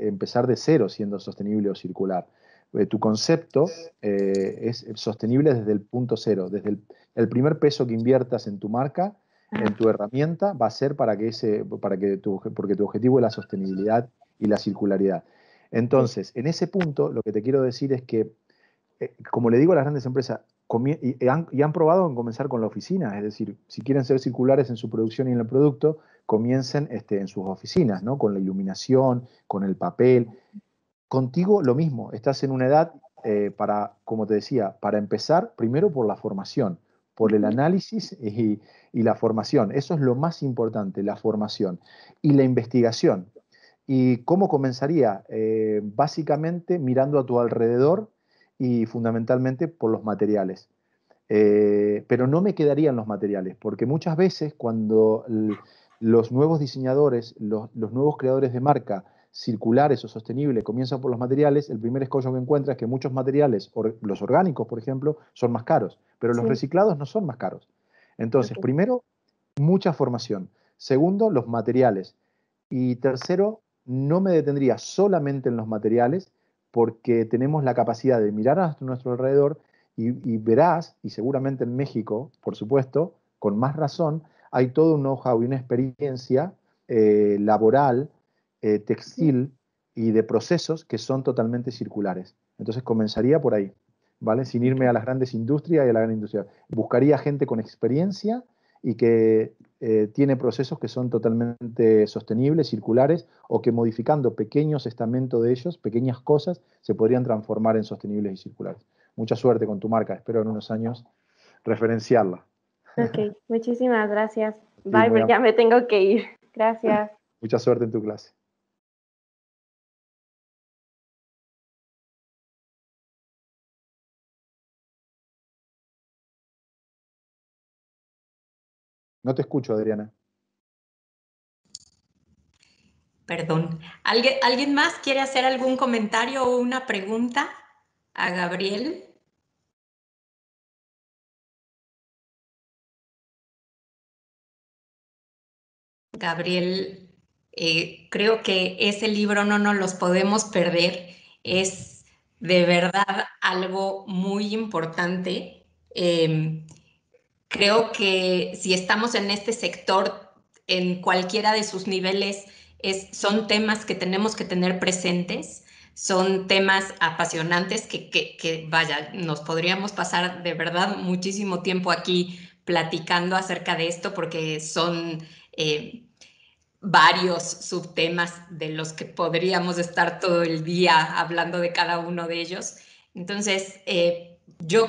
empezar de cero siendo sostenible o circular. Eh, tu concepto eh, es sostenible desde el punto cero, desde el, primer peso que inviertas en tu marca, en tu herramienta, va a ser para que ese, para que tu, porque tu objetivo es la sostenibilidad y la circularidad. Entonces, en ese punto, lo que te quiero decir es que, eh, como le digo a las grandes empresas, y, han, probado en comenzar con la oficina, es decir, si quieren ser circulares en su producción y en el producto, comiencen este, en sus oficinas, ¿no? Con la iluminación, con el papel. Contigo lo mismo, estás en una edad eh, para, como te decía, para empezar primero por la formación, por el análisis y, la formación. Eso es lo más importante, la formación y la investigación. ¿Y cómo comenzaría? Eh, básicamente mirando a tu alrededor y fundamentalmente por los materiales. Eh, pero no me quedarían los materiales, porque muchas veces cuando los nuevos diseñadores, los nuevos creadores de marca, circulares o sostenibles comienza por los materiales, el primer escollo que encuentra es que muchos materiales, los orgánicos, por ejemplo, son más caros, pero los reciclados no son más caros. Entonces, primero, mucha formación. Segundo, los materiales. Y tercero, no me detendría solamente en los materiales porque tenemos la capacidad de mirar a nuestro alrededor y, verás, y seguramente en México, por supuesto, con más razón, hay todo un know-how y una experiencia eh, laboral eh, textil y de procesos que son totalmente circulares. Entonces comenzaría por ahí, ¿vale? Sin irme a las grandes industrias y a la gran industria. Buscaría gente con experiencia y que eh, tiene procesos que son totalmente sostenibles, circulares, o que modificando pequeños estamentos de ellos, pequeñas cosas, se podrían transformar en sostenibles y circulares. Mucha suerte con tu marca, espero en unos años referenciarla. Ok, [LAUGHS] muchísimas gracias. Bye, pues ya me tengo que ir. Gracias. Mucha suerte en tu clase. No te escucho, Adriana. Perdón. ¿Alguien más quiere hacer algún comentario o una pregunta a Gabriel? Gabriel, eh, creo que ese libro no nos los podemos perder. Es de verdad algo muy importante. Em, creo que si estamos en este sector, en cualquiera de sus niveles, es, son temas que tenemos que tener presentes, son temas apasionantes que, vaya, nos podríamos pasar de verdad muchísimo tiempo aquí platicando acerca de esto porque son... Eh, varios subtemas de los que podríamos estar todo el día hablando de cada uno de ellos. Entonces, eh, yo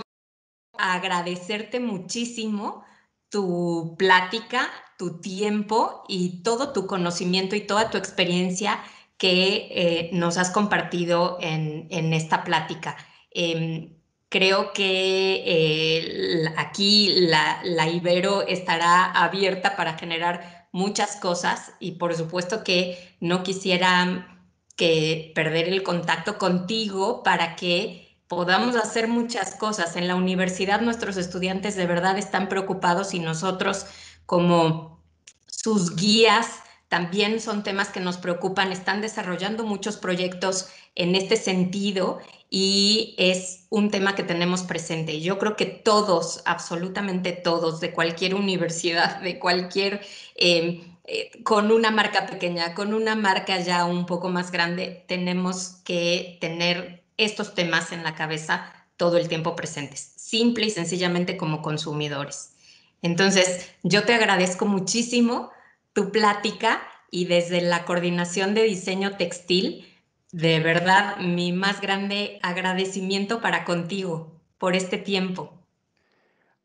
agradecerte muchísimo tu plática, tu tiempo y todo tu conocimiento y toda tu experiencia que eh, nos has compartido en, esta plática. Em, creo que eh, aquí la, la Ibero estará abierta para generar muchas cosas y por supuesto que no quisiera mm, que perder el contacto contigo para que podamos hacer muchas cosas. En la universidad nuestros estudiantes de verdad están preocupados y nosotros como sus guías también son temas que nos preocupan. Están desarrollando muchos proyectos en este sentido y es un tema que tenemos presente. Yo creo que todos, absolutamente todos, de cualquier universidad, de cualquier... Em, eh, con una marca pequeña, con una marca ya un poco más grande, tenemos que tener estos temas en la cabeza todo el tiempo presentes, simple y sencillamente como consumidores. Entonces, yo te agradezco muchísimo tu plática y desde la coordinación de diseño textil, de verdad, mi más grande agradecimiento para contigo por este tiempo.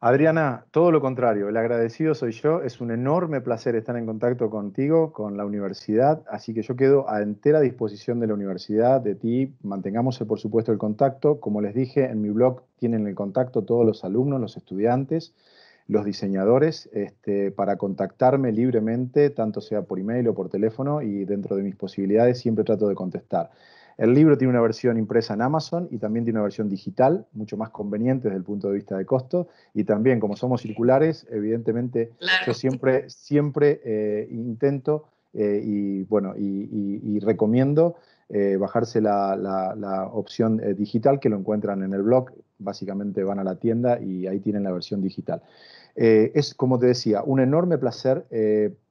Adriana, todo lo contrario, el agradecido soy yo, es un enorme placer estar en contacto contigo, con la universidad, así que yo quedo a entera disposición de la universidad, de ti, mantengamos por supuesto el contacto, como les dije en mi blog tienen el contacto todos los alumnos, los estudiantes, los diseñadores, este, para contactarme libremente, tanto sea por email o por teléfono y dentro de mis posibilidades siempre trato de contestar. El libro tiene una versión impresa en Amazon y también tiene una versión digital, mucho más conveniente desde el punto de vista de costo. Y también, como somos circulares, evidentemente yo siempre, siempre eh, intento eh, y, bueno, y, recomiendo eh, bajarse la, la opción digital que lo encuentran en el blog. Básicamente van a la tienda y ahí tienen la versión digital. es, como te decía, un enorme placer.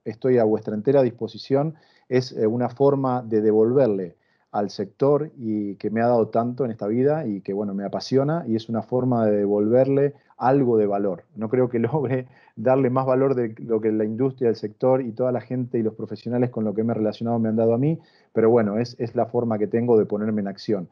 estoy a vuestra entera disposición. Es una forma de devolverle al sector y que me ha dado tanto en esta vida y que bueno, me apasiona y es una forma de devolverle algo de valor. No creo que [LAUGHS] logre darle más valor de lo que la industria, el sector y toda la gente y los profesionales con lo que me he relacionado me han dado a mí, pero bueno, es, es la forma que tengo de ponerme en acción.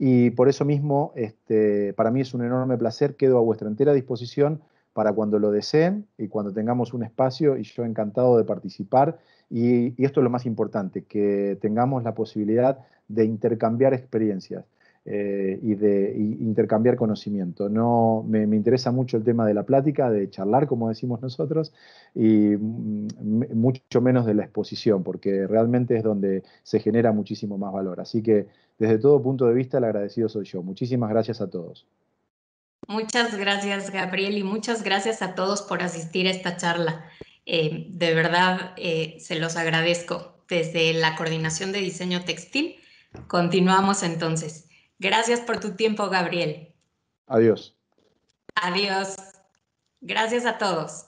Y por eso mismo, este, para mí es un enorme placer, quedo a vuestra entera disposición para cuando lo deseen y cuando tengamos un espacio y yo encantado de participar y, esto es lo más importante, que tengamos la posibilidad de intercambiar experiencias. Eh, y de intercambiar conocimiento. No, me, me, interesa mucho el tema de la plática, de charlar, como decimos nosotros, y mucho menos de la exposición, porque realmente es donde se genera muchísimo más valor. Así que desde todo punto de vista, el agradecido soy yo. Muchísimas gracias a todos. Muchas gracias, Gabriel, y muchas gracias a todos por asistir a esta charla. Eh, de verdad, eh, se los agradezco. Desde la Coordinación de Diseño Textil, continuamos entonces. Gracias por tu tiempo, Gabriel. Adiós. Adiós. Gracias a todos.